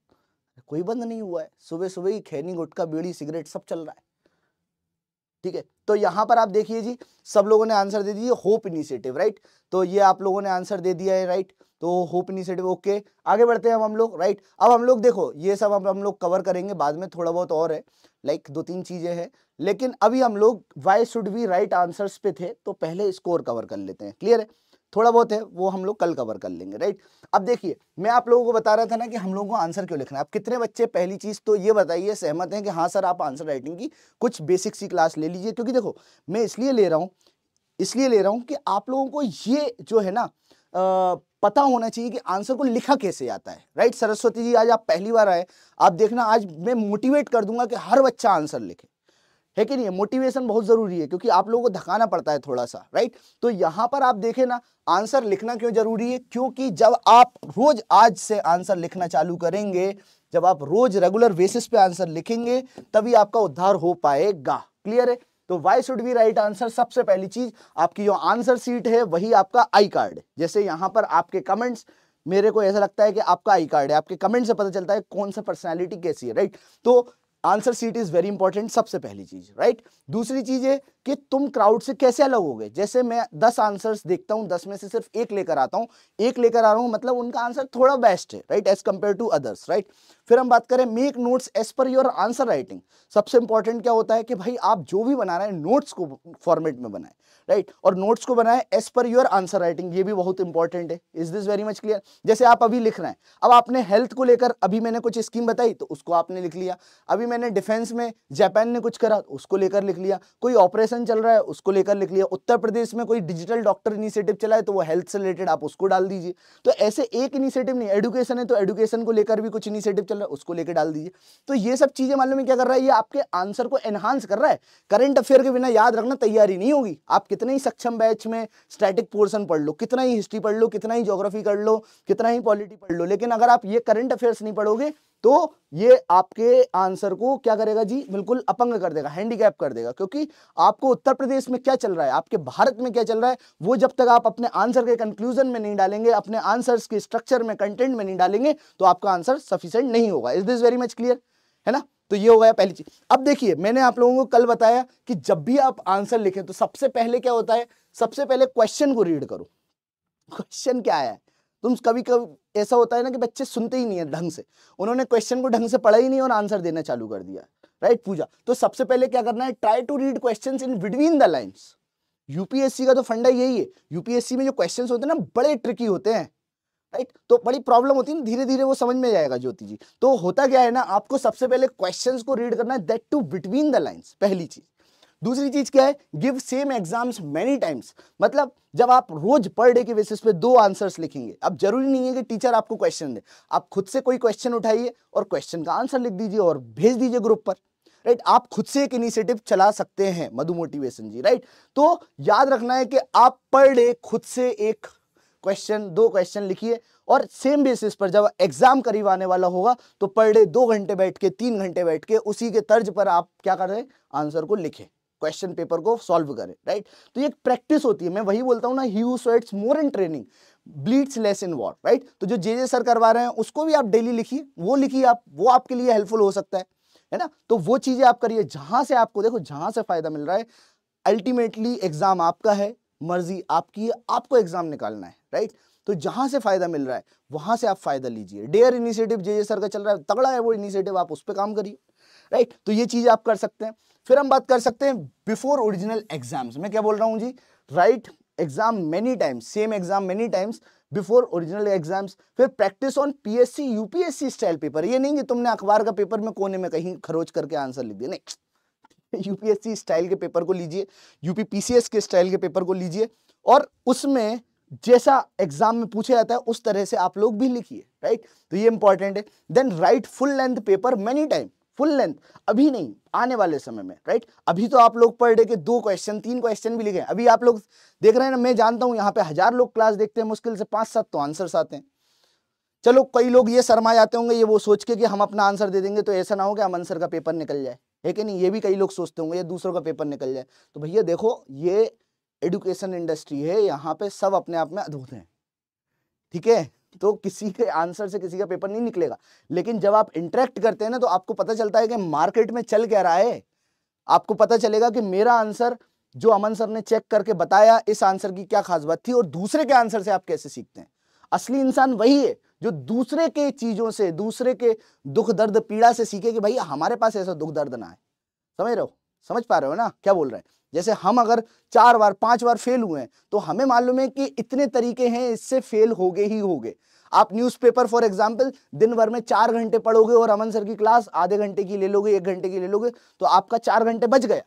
[SPEAKER 1] कोई बंद नहीं हुआ है सुबह सुबह ही खैनी गुटका बीड़ी सिगरेट सब चल रहा है ठीक है तो यहाँ पर आप देखिए जी सब लोगों ने आंसर दे दिए होप इनिशिएटिव राइट तो ये आप लोगों ने आंसर दे दिया है राइट तो होप इनिशिएटिव ओके आगे बढ़ते हैं अब हम लोग राइट अब हम लोग देखो ये सब हम हम लोग कवर करेंगे बाद में थोड़ा बहुत और है लाइक दो तीन चीज़ें हैं लेकिन अभी हम लोग why should we write answers पे थे तो पहले स्कोर कवर कर लेते हैं क्लियर है थोड़ा बहुत है वो हम लोग कल कवर कर लेंगे राइट अब देखिए मैं आप लोगों को बता रहा था ना कि हम लोगों को आंसर क्यों लिखना है आप कितने बच्चे पहली चीज़ तो ये बताइए सहमत हैं कि हाँ सर आप आंसर राइटिंग की कुछ बेसिक सी क्लास ले लीजिए क्योंकि देखो मैं इसलिए ले रहा हूँ इसलिए ले रहा हूँ कि आप लोगों को ये जो है ना पता होना चाहिए कि आंसर को लिखा कैसे आता है राइट सरस्वती जी आज आप पहली बार आए आप देखना आज मैं मोटिवेट कर दूंगा कि हर बच्चा आंसर लिखे है कि नहीं मोटिवेशन बहुत ज़रूरी है क्योंकि आप लोगों को धकाना पड़ता है थोड़ा सा राइट तो यहाँ पर आप देखें ना आंसर लिखना क्यों ज़रूरी है क्योंकि जब आप रोज़ आज से आंसर लिखना चालू करेंगे जब आप रोज़ रेगुलर बेसिस पे आंसर लिखेंगे तभी आपका उद्धार हो पाएगा क्लियर है तो why should be right answer सबसे पहली चीज आपकी जो आंसर सीट है वही आपका आई कार्ड जैसे यहां पर आपके कमेंट्स मेरे को ऐसा लगता है कि आपका आई कार्ड है आपके कमेंट से पता चलता है कौन सा पर्सनैलिटी कैसी है राइट तो answer sheet is very important सबसे पहली चीज राइट दूसरी चीज है कि तुम क्राउड से कैसे अलग हो गए जैसे मैं दस आंसर्स देखता हूँ दस में से सिर्फ एक लेकर आता हूँ एक लेकर आ रहा हूँ मतलब उनका आंसर थोड़ा बेस्ट है right as compare to others right फिर हम बात करें make notes as per your answer writing सबसे इंपॉर्टेंट क्या होता है कि भाई आप जो भी बना रहे हैं नोट्स को फॉर्मेट में बनाए राइट और नोट्स को बनाए as per your answer writing ये भी बहुत इंपॉर्टेंट है is this very much clear जैसे आप अभी लिख रहे हैं अब आपने हेल्थ को लेकर अभी मैंने कुछ स्कीम बताई तो उसको आपने लिख लिया अभी मैंने डिफेंस में जापान ने कुछ करा उसको लेकर लिख लिया कोई ऑपरेशन सेशन चल रहा है उसको लेकर लिख लिया उत्तर प्रदेश में कोई डिजिटल डॉक्टर इनिशिएटिव चला है तो वो हेल्थ से रिलेटेड आप उसको डाल दीजिए तो ऐसे एक इनिशिएटिव नहीं एडुकेशन है तो एडुकेशन को लेकर भी कुछ इनिशिएटिव चल रहा है उसको लेकर डाल दीजिए तो ये सब चीज़ें मालूम है क्या कर रहा है ये आपके आंसर को एनहांस कर रहा है करंट अफेयर के बिना याद रखना तैयारी नहीं होगी आप कितने ही सक्षम बैच में स्टैटिक पोर्सन पढ़ लो कितना ही हिस्ट्री पढ़ लो कितना ही जोग्राफी कर लो कितना ही पॉलिटी पढ़ लो लेकिन अगर आप ये करंट अफेयर्स नहीं पढ़ोगे तो ये आपके आंसर को क्या करेगा जी बिल्कुल अपंग कर देगा हैंडीकैप कर देगा क्योंकि आपको उत्तर प्रदेश में क्या चल रहा है आपके भारत में क्या चल रहा है वो जब तक आप अपने आंसर के कंक्लूजन में नहीं डालेंगे अपने आंसर्स के स्ट्रक्चर में कंटेंट में नहीं डालेंगे तो आपका आंसर सफिशेंट नहीं होगा is this very much clear है ना तो ये हो गया पहली चीज अब देखिए मैंने आप लोगों को कल बताया कि जब भी आप आंसर लिखें तो सबसे पहले क्या होता है सबसे पहले क्वेश्चन को रीड करो क्वेश्चन क्या आया है तुम कभी कभी ऐसा होता है ना कि बच्चे सुनते ही नहीं है ढंग से उन्होंने क्वेश्चन को ढंग से पढ़ा ही नहीं और आंसर देना चालू कर दिया राइट पूजा तो सबसे पहले क्या करना है try to read question in between the lines UPSC का तो फंडा यही है यूपीएससी में जो क्वेश्चन होते हैं ना बड़े ट्रिकी होते हैं राइट तो बड़ी प्रॉब्लम होती है धीरे धीरे वो समझ में जाएगा ज्योति जी तो होता क्या है ना आपको सबसे पहले क्वेश्चंस को रीड करना है that to between the lines पहली चीज दूसरी चीज क्या है give same exams many times मतलब जब आप रोज पर डे के बेसिस पे दो आंसर्स लिखेंगे अब जरूरी नहीं है कि टीचर आपको क्वेश्चन दे आप खुद से कोई क्वेश्चन उठाइए और क्वेश्चन का आंसर लिख दीजिए और भेज दीजिए ग्रुप पर राइट आप खुद से एक इनिशिएटिव चला सकते हैं मधु मोटिवेशन जी राइट तो याद रखना है कि आप पर डे खुद से एक क्वेश्चन दो क्वेश्चन लिखिए और सेम बेसिस पर जब एग्जाम करीब आने वाला होगा तो पर डे दो घंटे बैठ के तीन घंटे बैठ के उसी के तर्ज पर आप क्या कर रहे हैं आंसर को लिखें क्वेश्चन पेपर को सॉल्व करें राइट तो ये एक प्रैक्टिस होती है मैं वही बोलता हूँ ना ही so it's more in training bleeds less in war right तो जो जे जे सर करवा रहे हैं उसको भी आप डेली लिखिए वो लिखिए आप वो आपके लिए हेल्पफुल हो सकता है है ना तो वो चीज़ें आप करिए जहाँ से आपको देखो जहाँ से फ़ायदा मिल रहा है अल्टीमेटली एग्ज़ाम आपका है मर्जी आपकी है आपको एग्ज़ाम निकालना है राइट तो जहाँ से फ़ायदा मिल रहा है वहाँ से आप फ़ायदा लीजिए dare initiative J J sir का चल रहा है तगड़ा है वो इनिशिएटिव आप उस पर काम करिए राइट तो ये चीज़ आप कर सकते हैं फिर हम बात कर सकते हैं बिफोर ओरिजिनल एग्जाम्स मैं क्या बोल रहा हूँ जी right exam many times same exam many times before original exams फिर practice on PSC UPSC style paper ये नहीं कि तुमने अखबार का पेपर में कोने में कहीं खरोच करके आंसर लिख दिया नहीं यूपीएससी (laughs) स्टाइल के पेपर को लीजिए यूपी पीसीएस के स्टाइल के पेपर को लीजिए और उसमें जैसा एग्जाम में पूछा जाता है उस तरह से आप लोग भी लिखिए राइट तो ये इंपॉर्टेंट है then write full length paper many time full length अभी नहीं आने वाले समय में राइट अभी तो आप लोग पर डे के दो क्वेश्चन तीन क्वेश्चन भी लिखे अभी आप लोग देख रहे हैं ना मैं जानता हूं यहाँ पे हजार लोग क्लास देखते हैं मुश्किल से पांच सात तो आंसर आते हैं चलो कई लोग ये शर्मा जाते होंगे ये वो सोच के कि हम अपना आंसर दे देंगे तो ऐसा ना हो कि हम आंसर का पेपर निकल जाए है कि नहीं ये भी कई लोग सोचते होंगे ये दूसरों का पेपर निकल जाए तो भैया देखो ये एडुकेशन इंडस्ट्री है यहाँ पे सब अपने आप में अद्भुत हैं ठीक है तो किसी के आंसर से किसी का पेपर नहीं निकलेगा लेकिन जब आप इंटरेक्ट करते हैं ना तो आपको पता चलता है कि मार्केट में चल क्या रहा है आपको पता चलेगा कि मेरा आंसर जो अमन सर ने चेक करके बताया इस आंसर की क्या खास बात थी और दूसरे के आंसर से आप कैसे सीखते हैं असली इंसान वही है जो दूसरे के चीज़ों से दूसरे के दुख दर्द पीड़ा से सीखे कि भाई हमारे पास ऐसा दुख दर्द ना है समझ रहे हो समझ पा रहे हो ना क्या बोल रहे हैं जैसे हम अगर चार बार पांच बार फेल हुए हैं तो हमें मालूम है कि इतने तरीके हैं इससे फेल हो गए ही हो गए आप न्यूज़पेपर फॉर एग्जाम्पल दिन भर में चार घंटे पढ़ोगे और अमन सर की क्लास आधे घंटे की ले लोगे एक घंटे की ले लोगे तो आपका चार घंटे बच गया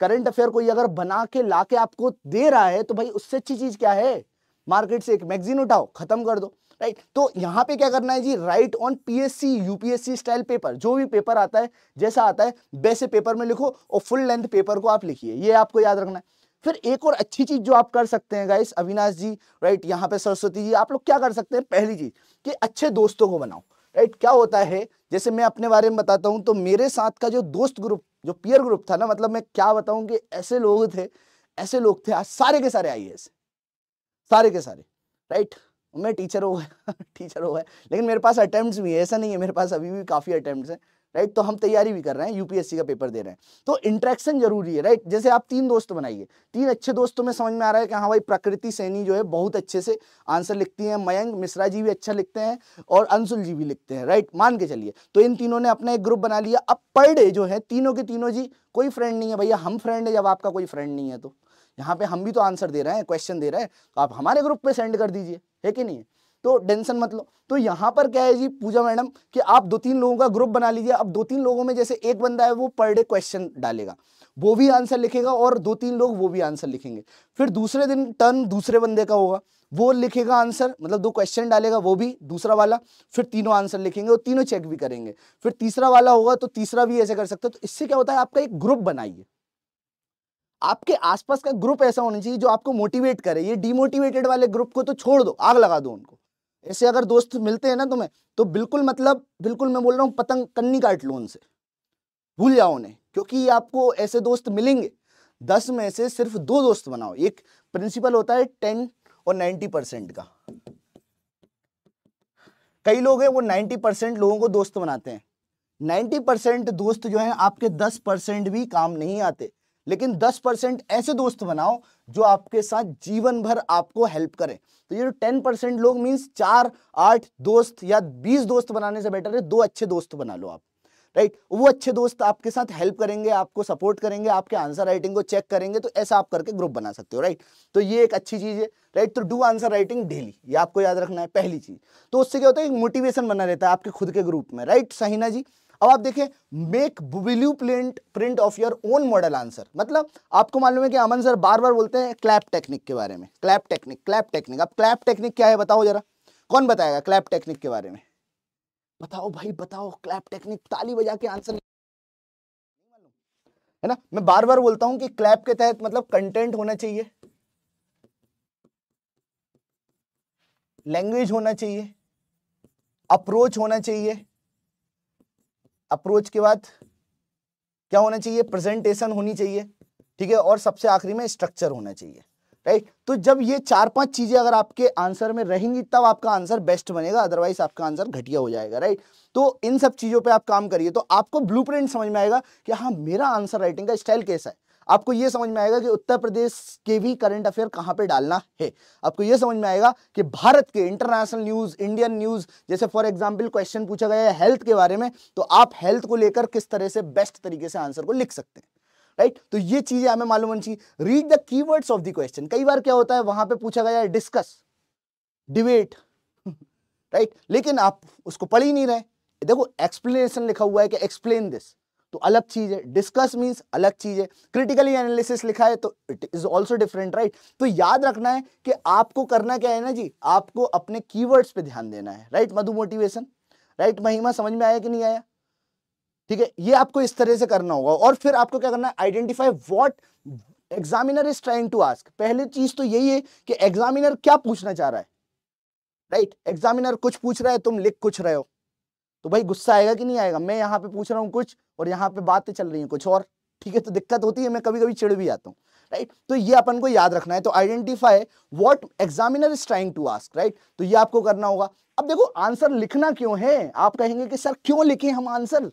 [SPEAKER 1] करंट अफेयर कोई अगर बना के ला के आपको दे रहा है तो भाई उससे अच्छी चीज़ क्या है मार्केट से एक मैगजीन उठाओ खत्म कर दो राइट तो यहां पे क्या करना है जी write on PSC UPSC style paper जो भी पेपर आता है जैसा आता है वैसे पेपर में लिखो और फुल लेंथ पेपर को आप लिखिए ये आपको याद रखना है फिर एक और अच्छी चीज जो आप कर सकते हैं गाइस अविनाश जी राइट यहाँ पे सरस्वती जी आप लोग क्या कर सकते हैं पहली चीज कि अच्छे दोस्तों को बनाओ राइट क्या होता है जैसे मैं अपने बारे में बताता हूँ तो मेरे साथ का जो दोस्त ग्रुप जो पियर ग्रुप था ना मतलब मैं क्या बताऊँ कि ऐसे लोग थे ऐसे लोग थे आज सारे के सारे आई सारे के सारे राइट मैं टीचर हो टीचर हो है लेकिन मेरे पास अटैम्प्ट भी है ऐसा नहीं है मेरे पास अभी भी काफ़ी अटैम्प्ट राइट तो हम तैयारी भी कर रहे हैं यूपीएससी का पेपर दे रहे हैं तो इंट्रैक्शन जरूरी है राइट जैसे आप तीन दोस्त बनाइए तीन अच्छे दोस्तों में समझ में आ रहा है कि हाँ भाई प्रकृति सैनी जो है बहुत अच्छे से आंसर लिखती हैं मयंक मिश्रा जी भी अच्छा लिखते हैं और अंशुल जी भी लिखते हैं राइट मान के चलिए तो इन तीनों ने अपना एक ग्रुप बना लिया अब पर डे जो है तीनों के तीनों जी कोई फ्रेंड नहीं है भैया हम फ्रेंड है जब आपका कोई फ्रेंड नहीं है तो यहाँ पे हम भी तो आंसर दे रहे हैं क्वेश्चन दे रहे हैं तो आप हमारे ग्रुप पे सेंड कर दीजिए है कि नहीं है तो टेंशन मत लो तो यहाँ पर क्या है जी पूजा मैडम कि आप दो तीन लोगों का ग्रुप बना लीजिए अब दो तीन लोगों में जैसे एक बंदा है वो पर डे क्वेश्चन डालेगा वो भी आंसर लिखेगा और दो तीन लोग वो भी आंसर लिखेंगे फिर दूसरे दिन टर्न दूसरे बंदे का होगा वो लिखेगा आंसर मतलब दो क्वेश्चन डालेगा वो भी दूसरा वाला फिर तीनों आंसर लिखेंगे और तीनों चेक भी करेंगे फिर तीसरा वाला होगा तो तीसरा भी ऐसे कर सकते हो तो इससे क्या होता है आपका एक ग्रुप बनाइए आपके आसपास का ग्रुप ऐसा होना चाहिए जो आपको मोटिवेट करे ये डीमोटिवेटेड वाले ग्रुप को तो छोड़ दो आग लगा दो उनको ऐसे अगर दोस्त मिलते हैं ना तुम्हें तो बिल्कुल मतलब बिल्कुल मैं बोल रहा हूँ पतंग कन्नी काट लो उनसे भूल जाओ उन्हें क्योंकि आपको ऐसे दोस्त मिलेंगे दस में से सिर्फ दो दोस्त बनाओ एक प्रिंसिपल होता है टेन और नाइन्टी परसेंट का कई लोग हैं वो नाइन्टी परसेंट लोगों को दोस्त बनाते हैं नाइन्टी परसेंट दोस्त जो हैं आपके दस परसेंट भी काम नहीं आते लेकिन 10 परसेंट ऐसे दोस्त बनाओ जो आपके साथ जीवन भर आपको हेल्प करें तो ये जो टेन परसेंट लोग मीन्स चार आठ दोस्त या बीस दोस्त बनाने से बेटर है दो अच्छे दोस्त बना लो आप राइट वो अच्छे दोस्त आपके साथ हेल्प करेंगे आपको सपोर्ट करेंगे आपके आंसर राइटिंग को चेक करेंगे तो ऐसा आप करके ग्रुप बना सकते हो राइट तो ये एक अच्छी चीज़ है राइट तो डू आंसर राइटिंग डेली ये आपको याद रखना है पहली चीज़ तो उससे क्या होता है एक मोटिवेशन बना रहता है आपके खुद के ग्रुप में राइट सहीना जी अब आप देखें make blueprint print of your own model answer मतलब आपको मालूम है कि अमन सर बार बार बोलते हैं क्लैप टेक्निक के बारे में क्लैप टेक्निक क्लैप टेक्निक अब क्लैप टेक्निक क्या है बताओ जरा कौन बताएगा क्लैप टेक्निक के बारे में बताओ भाई बताओ क्लैप टेक्निक ताली बजा के आंसर है ना मैं बार बार बोलता हूं कि क्लैप के तहत मतलब कंटेंट होना चाहिए लैंग्वेज होना चाहिए अप्रोच होना चाहिए अप्रोच के बाद क्या होना चाहिए प्रेजेंटेशन होनी चाहिए ठीक है और सबसे आखिरी में स्ट्रक्चर होना चाहिए राइट तो जब ये चार पांच चीजें अगर आपके आंसर में रहेंगी तब आपका आंसर बेस्ट बनेगा अदरवाइज आपका आंसर घटिया हो जाएगा राइट तो इन सब चीजों पे आप काम करिए तो आपको ब्लूप्रिंट समझ में आएगा कि हाँ मेरा आंसर राइटिंग का स्टाइल कैसा है आपको यह समझ में आएगा कि उत्तर प्रदेश के भी करंट अफेयर कहां पे डालना है आपको यह समझ में आएगा कि भारत के इंटरनेशनल न्यूज इंडियन न्यूज जैसे फॉर एग्जाम्पल क्वेश्चन पूछा गया है हेल्थ के बारे में तो आप हेल्थ को लेकर किस तरह से बेस्ट तरीके से आंसर को लिख सकते हैं राइट right? तो ये चीजें हमें मालूम होनी चाहिए read the keywords of the question कई बार क्या होता है वहां पे पूछा गया है डिस्कस डिबेट राइट लेकिन आप उसको पढ़ ही नहीं रहे देखो एक्सप्लेनेशन लिखा हुआ है कि एक्सप्लेन दिस तो अलग चीज़ है डिस्कस मीन्स अलग चीज़ है क्रिटिकली एनालिसिस लिखा है तो it is also different right तो याद रखना है कि आपको करना क्या है ना जी आपको अपने की पे ध्यान देना है राइट मधु मोटिवेशन राइट महिमा समझ में आया कि नहीं आया ठीक है ये आपको इस तरह से करना होगा और फिर आपको क्या करना है identify what examiner is trying to ask पहली चीज तो यही है कि एग्जामिनर क्या पूछना चाह रहा है राइट right? एग्जामिनर कुछ पूछ रहा है तुम लिख कुछ रहे हो तो भाई गुस्सा आएगा कि नहीं आएगा मैं यहाँ पे पूछ रहा हूँ कुछ और यहाँ पे बातें चल रही हैं कुछ और ठीक है तो दिक्कत होती है मैं कभी कभी चिड़ भी आता हूँ राइट तो ये अपन को याद रखना है तो identify what examiner is trying to ask right तो ये आपको करना होगा अब देखो आंसर लिखना क्यों है आप कहेंगे कि सर क्यों लिखे हम आंसर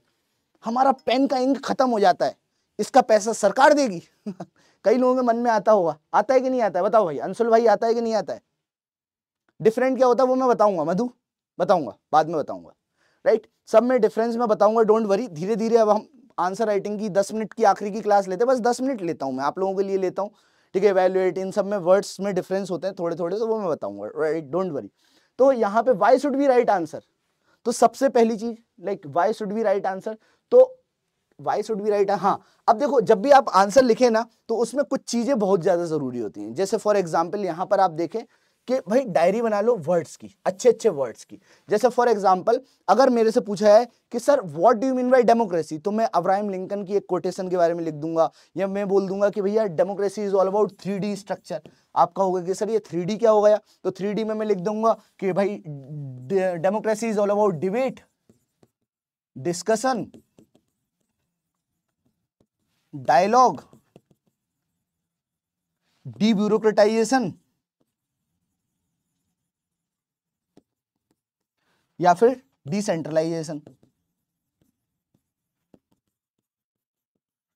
[SPEAKER 1] हमारा पेन का इंक खत्म हो जाता है इसका पैसा सरकार देगी (laughs) कई लोगों के मन में आता होगा आता है कि नहीं आता है बताओ भाई अंशुल भाई आता है कि नहीं आता है डिफरेंट क्या होता है वो मैं बताऊंगा मधु बताऊंगा बाद में बताऊंगा राइट सब में डिफरेंस मैं बताऊंगा डोंट वरी धीरे धीरे अब हम आंसर राइटिंग की दस मिनट की आखिरी की क्लास लेते हैं बस दस मिनट लेता हूँ मैं आप लोगों के लिए लेता हूँ ठीक है वैल्यूएट इन सब में वर्ड्स में डिफरेंस होते हैं थोड़े थोड़े तो वो मैं बताऊंगा राइट डोंट वरी तो यहाँ पे why should be right answer तो सबसे पहली चीज like why should be right answer तो वाई शुड बी राइट हाँ अब देखो जब भी आप आंसर लिखें ना तो उसमें कुछ चीजें बहुत ज्यादा जरूरी होती हैं जैसे फॉर एग्जाम्पल यहाँ पर आप देखें कि भाई डायरी बना लो वर्ड्स की अच्छे अच्छे वर्ड्स की जैसे फॉर एग्जाम्पल अगर मेरे से पूछा है कि sir what do you mean by democracy तो मैं अब्राहम लिंकन की एक कोटेशन के बारे में लिख दूंगा या मैं बोल दूंगा कि भैया democracy is all about three structure आप कहोगे कि सर ये थ्री क्या हो गया तो थ्री में मैं लिख दूंगा कि भाई democracy is all about debate discussion dialogue debureaucratization या फिर डिसेंट्रलाइजेशन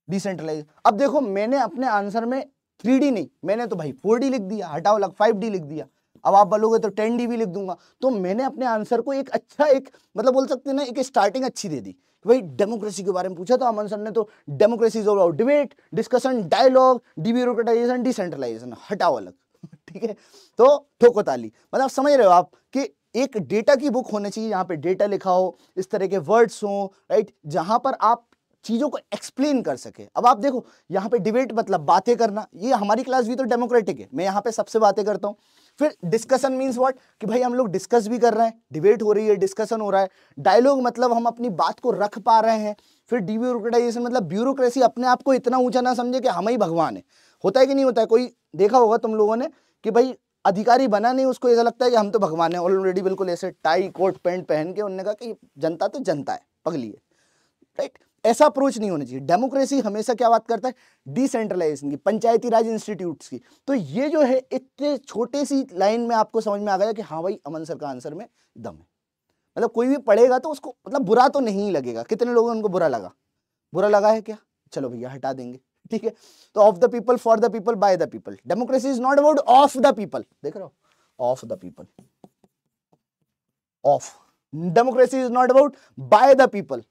[SPEAKER 1] डिसेंट्रलाइज अब देखो मैंने अपने आंसर में थ्री डी नहीं मैंने तो भाई फोर डी लिख दिया हटाओ लग फाइव डी लिख दिया अब आप बोलोगे तो टेन डी भी लिख दूंगा तो मैंने अपने आंसर को एक अच्छा एक मतलब बोल सकते हैं ना एक स्टार्टिंग अच्छी दे दी भाई डेमोक्रेसी के बारे में पूछा तो अमन सर ने तो democracy is debate discussion dialogue debureaucratization decentralization हटाओ अलग (laughs) ठीक है तो ठोको ताली मतलब समझ रहे हो आप कि एक डेटा की बुक होनी चाहिए यहाँ पे डेटा लिखा हो इस तरह के वर्ड्स हों राइट जहाँ पर आप चीज़ों को एक्सप्लेन कर सके अब आप देखो यहाँ पे डिबेट मतलब बातें करना ये हमारी क्लास भी तो डेमोक्रेटिक है मैं यहाँ पे सबसे बातें करता हूँ फिर डिस्कशन मीन्स व्हाट कि भाई हम लोग डिस्कस भी कर रहे हैं डिबेट हो रही है डिस्कशन हो रहा है डायलॉग मतलब हम अपनी बात को रख पा रहे हैं फिर डिब्यूरोक्रेटाइजेशन मतलब ब्यूरोक्रेसी अपने आप को इतना ऊंचा ना समझे कि हम ही भगवान है होता है कि नहीं होता है कोई देखा होगा तुम लोगों ने कि भाई अधिकारी बना नहीं उसको ऐसा लगता है कि हम तो भगवान है ऑलरेडी बिल्कुल ऐसे टाई कोट पैंट पहन के उन्होंने कहा कि जनता तो जनता है पगली है राइट ऐसा अप्रोच नहीं होना चाहिए डेमोक्रेसी हमेशा क्या बात करता है डिसेंट्रलाइजेशन की पंचायती राज इंस्टीट्यूट्स की तो ये जो है इतने छोटे सी लाइन में आपको समझ में आ गया कि हाँ भाई अमन सर का आंसर में दम है मतलब कोई भी पढ़ेगा तो उसको मतलब बुरा तो नहीं लगेगा कितने लोगों ने उनको बुरा लगा बुरा लगा है क्या चलो भैया हटा देंगे ठीक है तो of the people for the people by the people democracy is not about of the people देख रहे हो of the people of democracy is not about by the people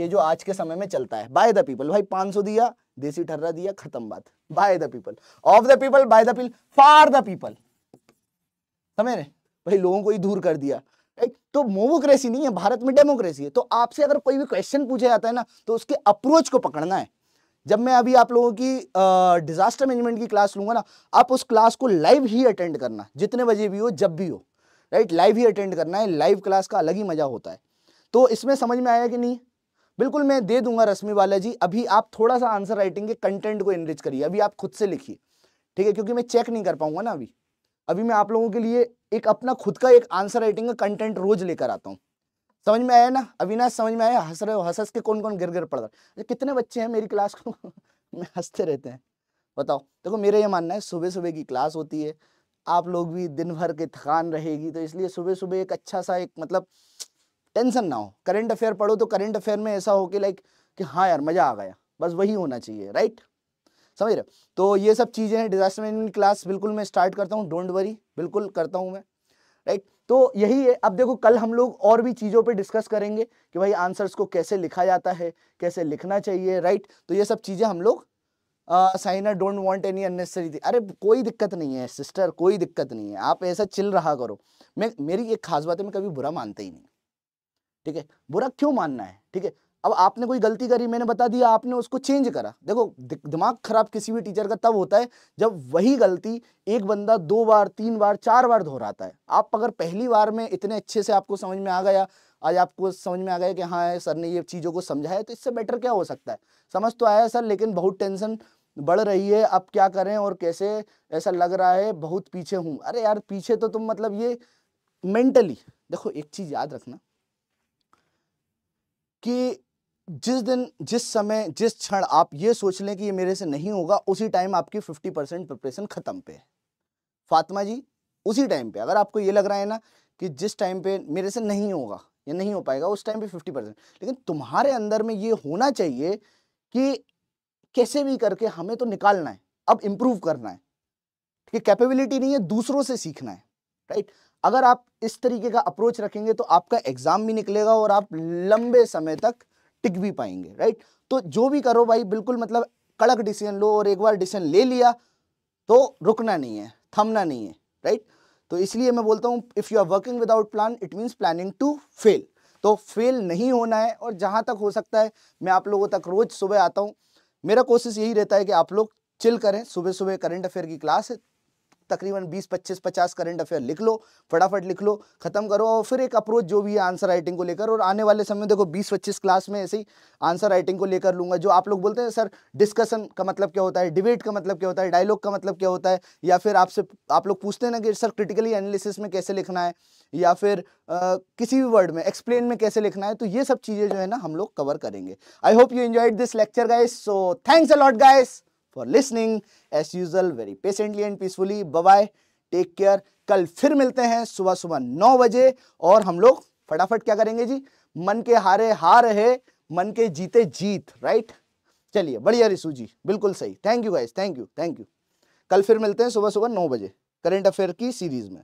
[SPEAKER 1] ये जो आज के समय में चलता है बाय द पीपल भाई 500 दिया देसी ठर्रा दिया खत्म बात by the people of the people by the people for the people समझ रहे भाई लोगों को ही दूर कर दिया तो मोवोक्रेसी नहीं है भारत में डेमोक्रेसी है तो आपसे अगर कोई भी क्वेश्चन पूछा जाता है ना तो उसके अप्रोच को पकड़ना है जब मैं अभी आप लोगों की डिजास्टर मैनेजमेंट की क्लास लूंगा ना आप उस क्लास को लाइव ही अटेंड करना जितने बजे भी हो जब भी हो राइट लाइव ही अटेंड करना है लाइव क्लास का अलग ही मजा होता है तो इसमें समझ में आया कि नहीं बिल्कुल मैं दे दूंगा रश्मि वाला जी अभी आप थोड़ा सा आंसर राइटिंग के कंटेंट को इनरिच करिए अभी आप खुद से लिखिए ठीक है क्योंकि मैं चेक नहीं कर पाऊंगा ना अभी अभी मैं आप लोगों के लिए एक अपना खुद का एक आंसर राइटिंग का कंटेंट रोज लेकर आता हूँ समझ में आया ना अविनाश समझ में आया हंस रहे हो हंस के कौन कौन गिर गिर पड़ रहा कितने बच्चे हैं मेरी क्लास को (laughs) मैं हंसते रहते हैं बताओ देखो मेरा ये मानना है सुबह सुबह की क्लास होती है आप लोग भी दिन भर के थकान रहेगी तो इसलिए सुबह सुबह एक अच्छा सा एक मतलब टेंशन ना हो करेंट अफेयर पढ़ो तो करेंट अफेयर में ऐसा हो कि लाइक कि हाँ यार मज़ा आ गया बस वही होना चाहिए राइट समझ रहे तो ये सब चीज़ें हैं डिजास्टर मैनेजमेंट क्लास बिल्कुल मैं स्टार्ट करता हूँ डोंट वरी बिल्कुल करता हूँ मैं राइट तो यही है अब देखो कल हम लोग और भी चीज़ों पे डिस्कस करेंगे कि भाई आंसर्स को कैसे लिखा जाता है कैसे लिखना चाहिए राइट तो ये सब चीज़ें हम लोग साइना डोंट वांट एनी अननेसेसरी थी अरे कोई दिक्कत नहीं है सिस्टर कोई दिक्कत नहीं है आप ऐसा चिल रहा करो मैं मेरी एक खास बात है मैं कभी बुरा मानता ही नहीं ठीक है बुरा क्यों मानना है ठीक है अब आपने कोई गलती करी मैंने बता दिया आपने उसको चेंज करा देखो दिमाग खराब किसी भी टीचर का तब होता है जब वही गलती एक बंदा दो बार तीन बार चार बार दोहराता है आप अगर पहली बार में इतने अच्छे से आपको समझ में आ गया आज आपको समझ में आ गया कि हाँ सर ने ये चीज़ों को समझाया तो इससे बेटर क्या हो सकता है समझ तो आया सर लेकिन बहुत टेंशन बढ़ रही है अब क्या करें और कैसे ऐसा लग रहा है बहुत पीछे हूँ अरे यार पीछे तो तुम मतलब ये मेंटली देखो एक चीज़ याद रखना कि जिस दिन जिस समय जिस क्षण आप ये सोच लें कि ये मेरे से नहीं होगा उसी टाइम आपकी फिफ्टी परसेंट प्रिपरेशन ख़त्म पे है फातिमा जी उसी टाइम पे अगर आपको ये लग रहा है ना कि जिस टाइम पे मेरे से नहीं होगा या नहीं हो पाएगा उस टाइम पे फिफ्टी परसेंट लेकिन तुम्हारे अंदर में ये होना चाहिए कि कैसे भी करके हमें तो निकालना है अब इम्प्रूव करना है कि कैपेबिलिटी नहीं है दूसरों से सीखना है राइट अगर आप इस तरीके का अप्रोच रखेंगे तो आपका एग्ज़ाम भी निकलेगा और आप लंबे समय तक टिक भी पाएंगे राइट तो जो भी करो भाई बिल्कुल मतलब कड़क डिसीजन लो और एक बार डिसीजन ले लिया तो रुकना नहीं है थमना नहीं है राइट तो इसलिए मैं बोलता हूँ if you are working without plan it means planning to fail तो फेल नहीं होना है और जहाँ तक हो सकता है मैं आप लोगों तक रोज़ सुबह आता हूँ मेरा कोशिश यही रहता है कि आप लोग चिल करें सुबह सुबह करंट अफेयर की क्लास है तकरीबन 20 25 50 करंट अफेयर लिख लो फटाफट लिख लो खत्म करो और फिर एक अप्रोच जो भी है आंसर राइटिंग को लेकर और आने वाले समय देखो 20 25 क्लास में ऐसे ही आंसर राइटिंग को लेकर लूंगा जो आप लोग बोलते हैं सर डिस्कशन का मतलब क्या होता है डिबेट का मतलब क्या होता है डायलॉग का मतलब क्या होता है या फिर आपसे आप लोग पूछते हैं ना कि सर क्रिटिकली एनालिसिस में कैसे लिखना है या फिर आ, किसी भी वर्ड में एक्सप्लेन में कैसे लिखना है तो ये सब चीज़ें जो है ना हम लोग कवर करेंगे I hope you enjoyed this lecture guys so thanks a lot guys for listening as usual very patiently and peacefully bye take care कल फिर मिलते हैं सुबह सुबह नौ बजे और हम लोग फटाफट क्या करेंगे जी मन के हारे हार है मन के जीते जीत राइट चलिए बढ़िया रिसू जी बिल्कुल सही thank you guys thank you thank you कल फिर मिलते हैं सुबह सुबह नौ बजे करेंट अफेयर की सीरीज में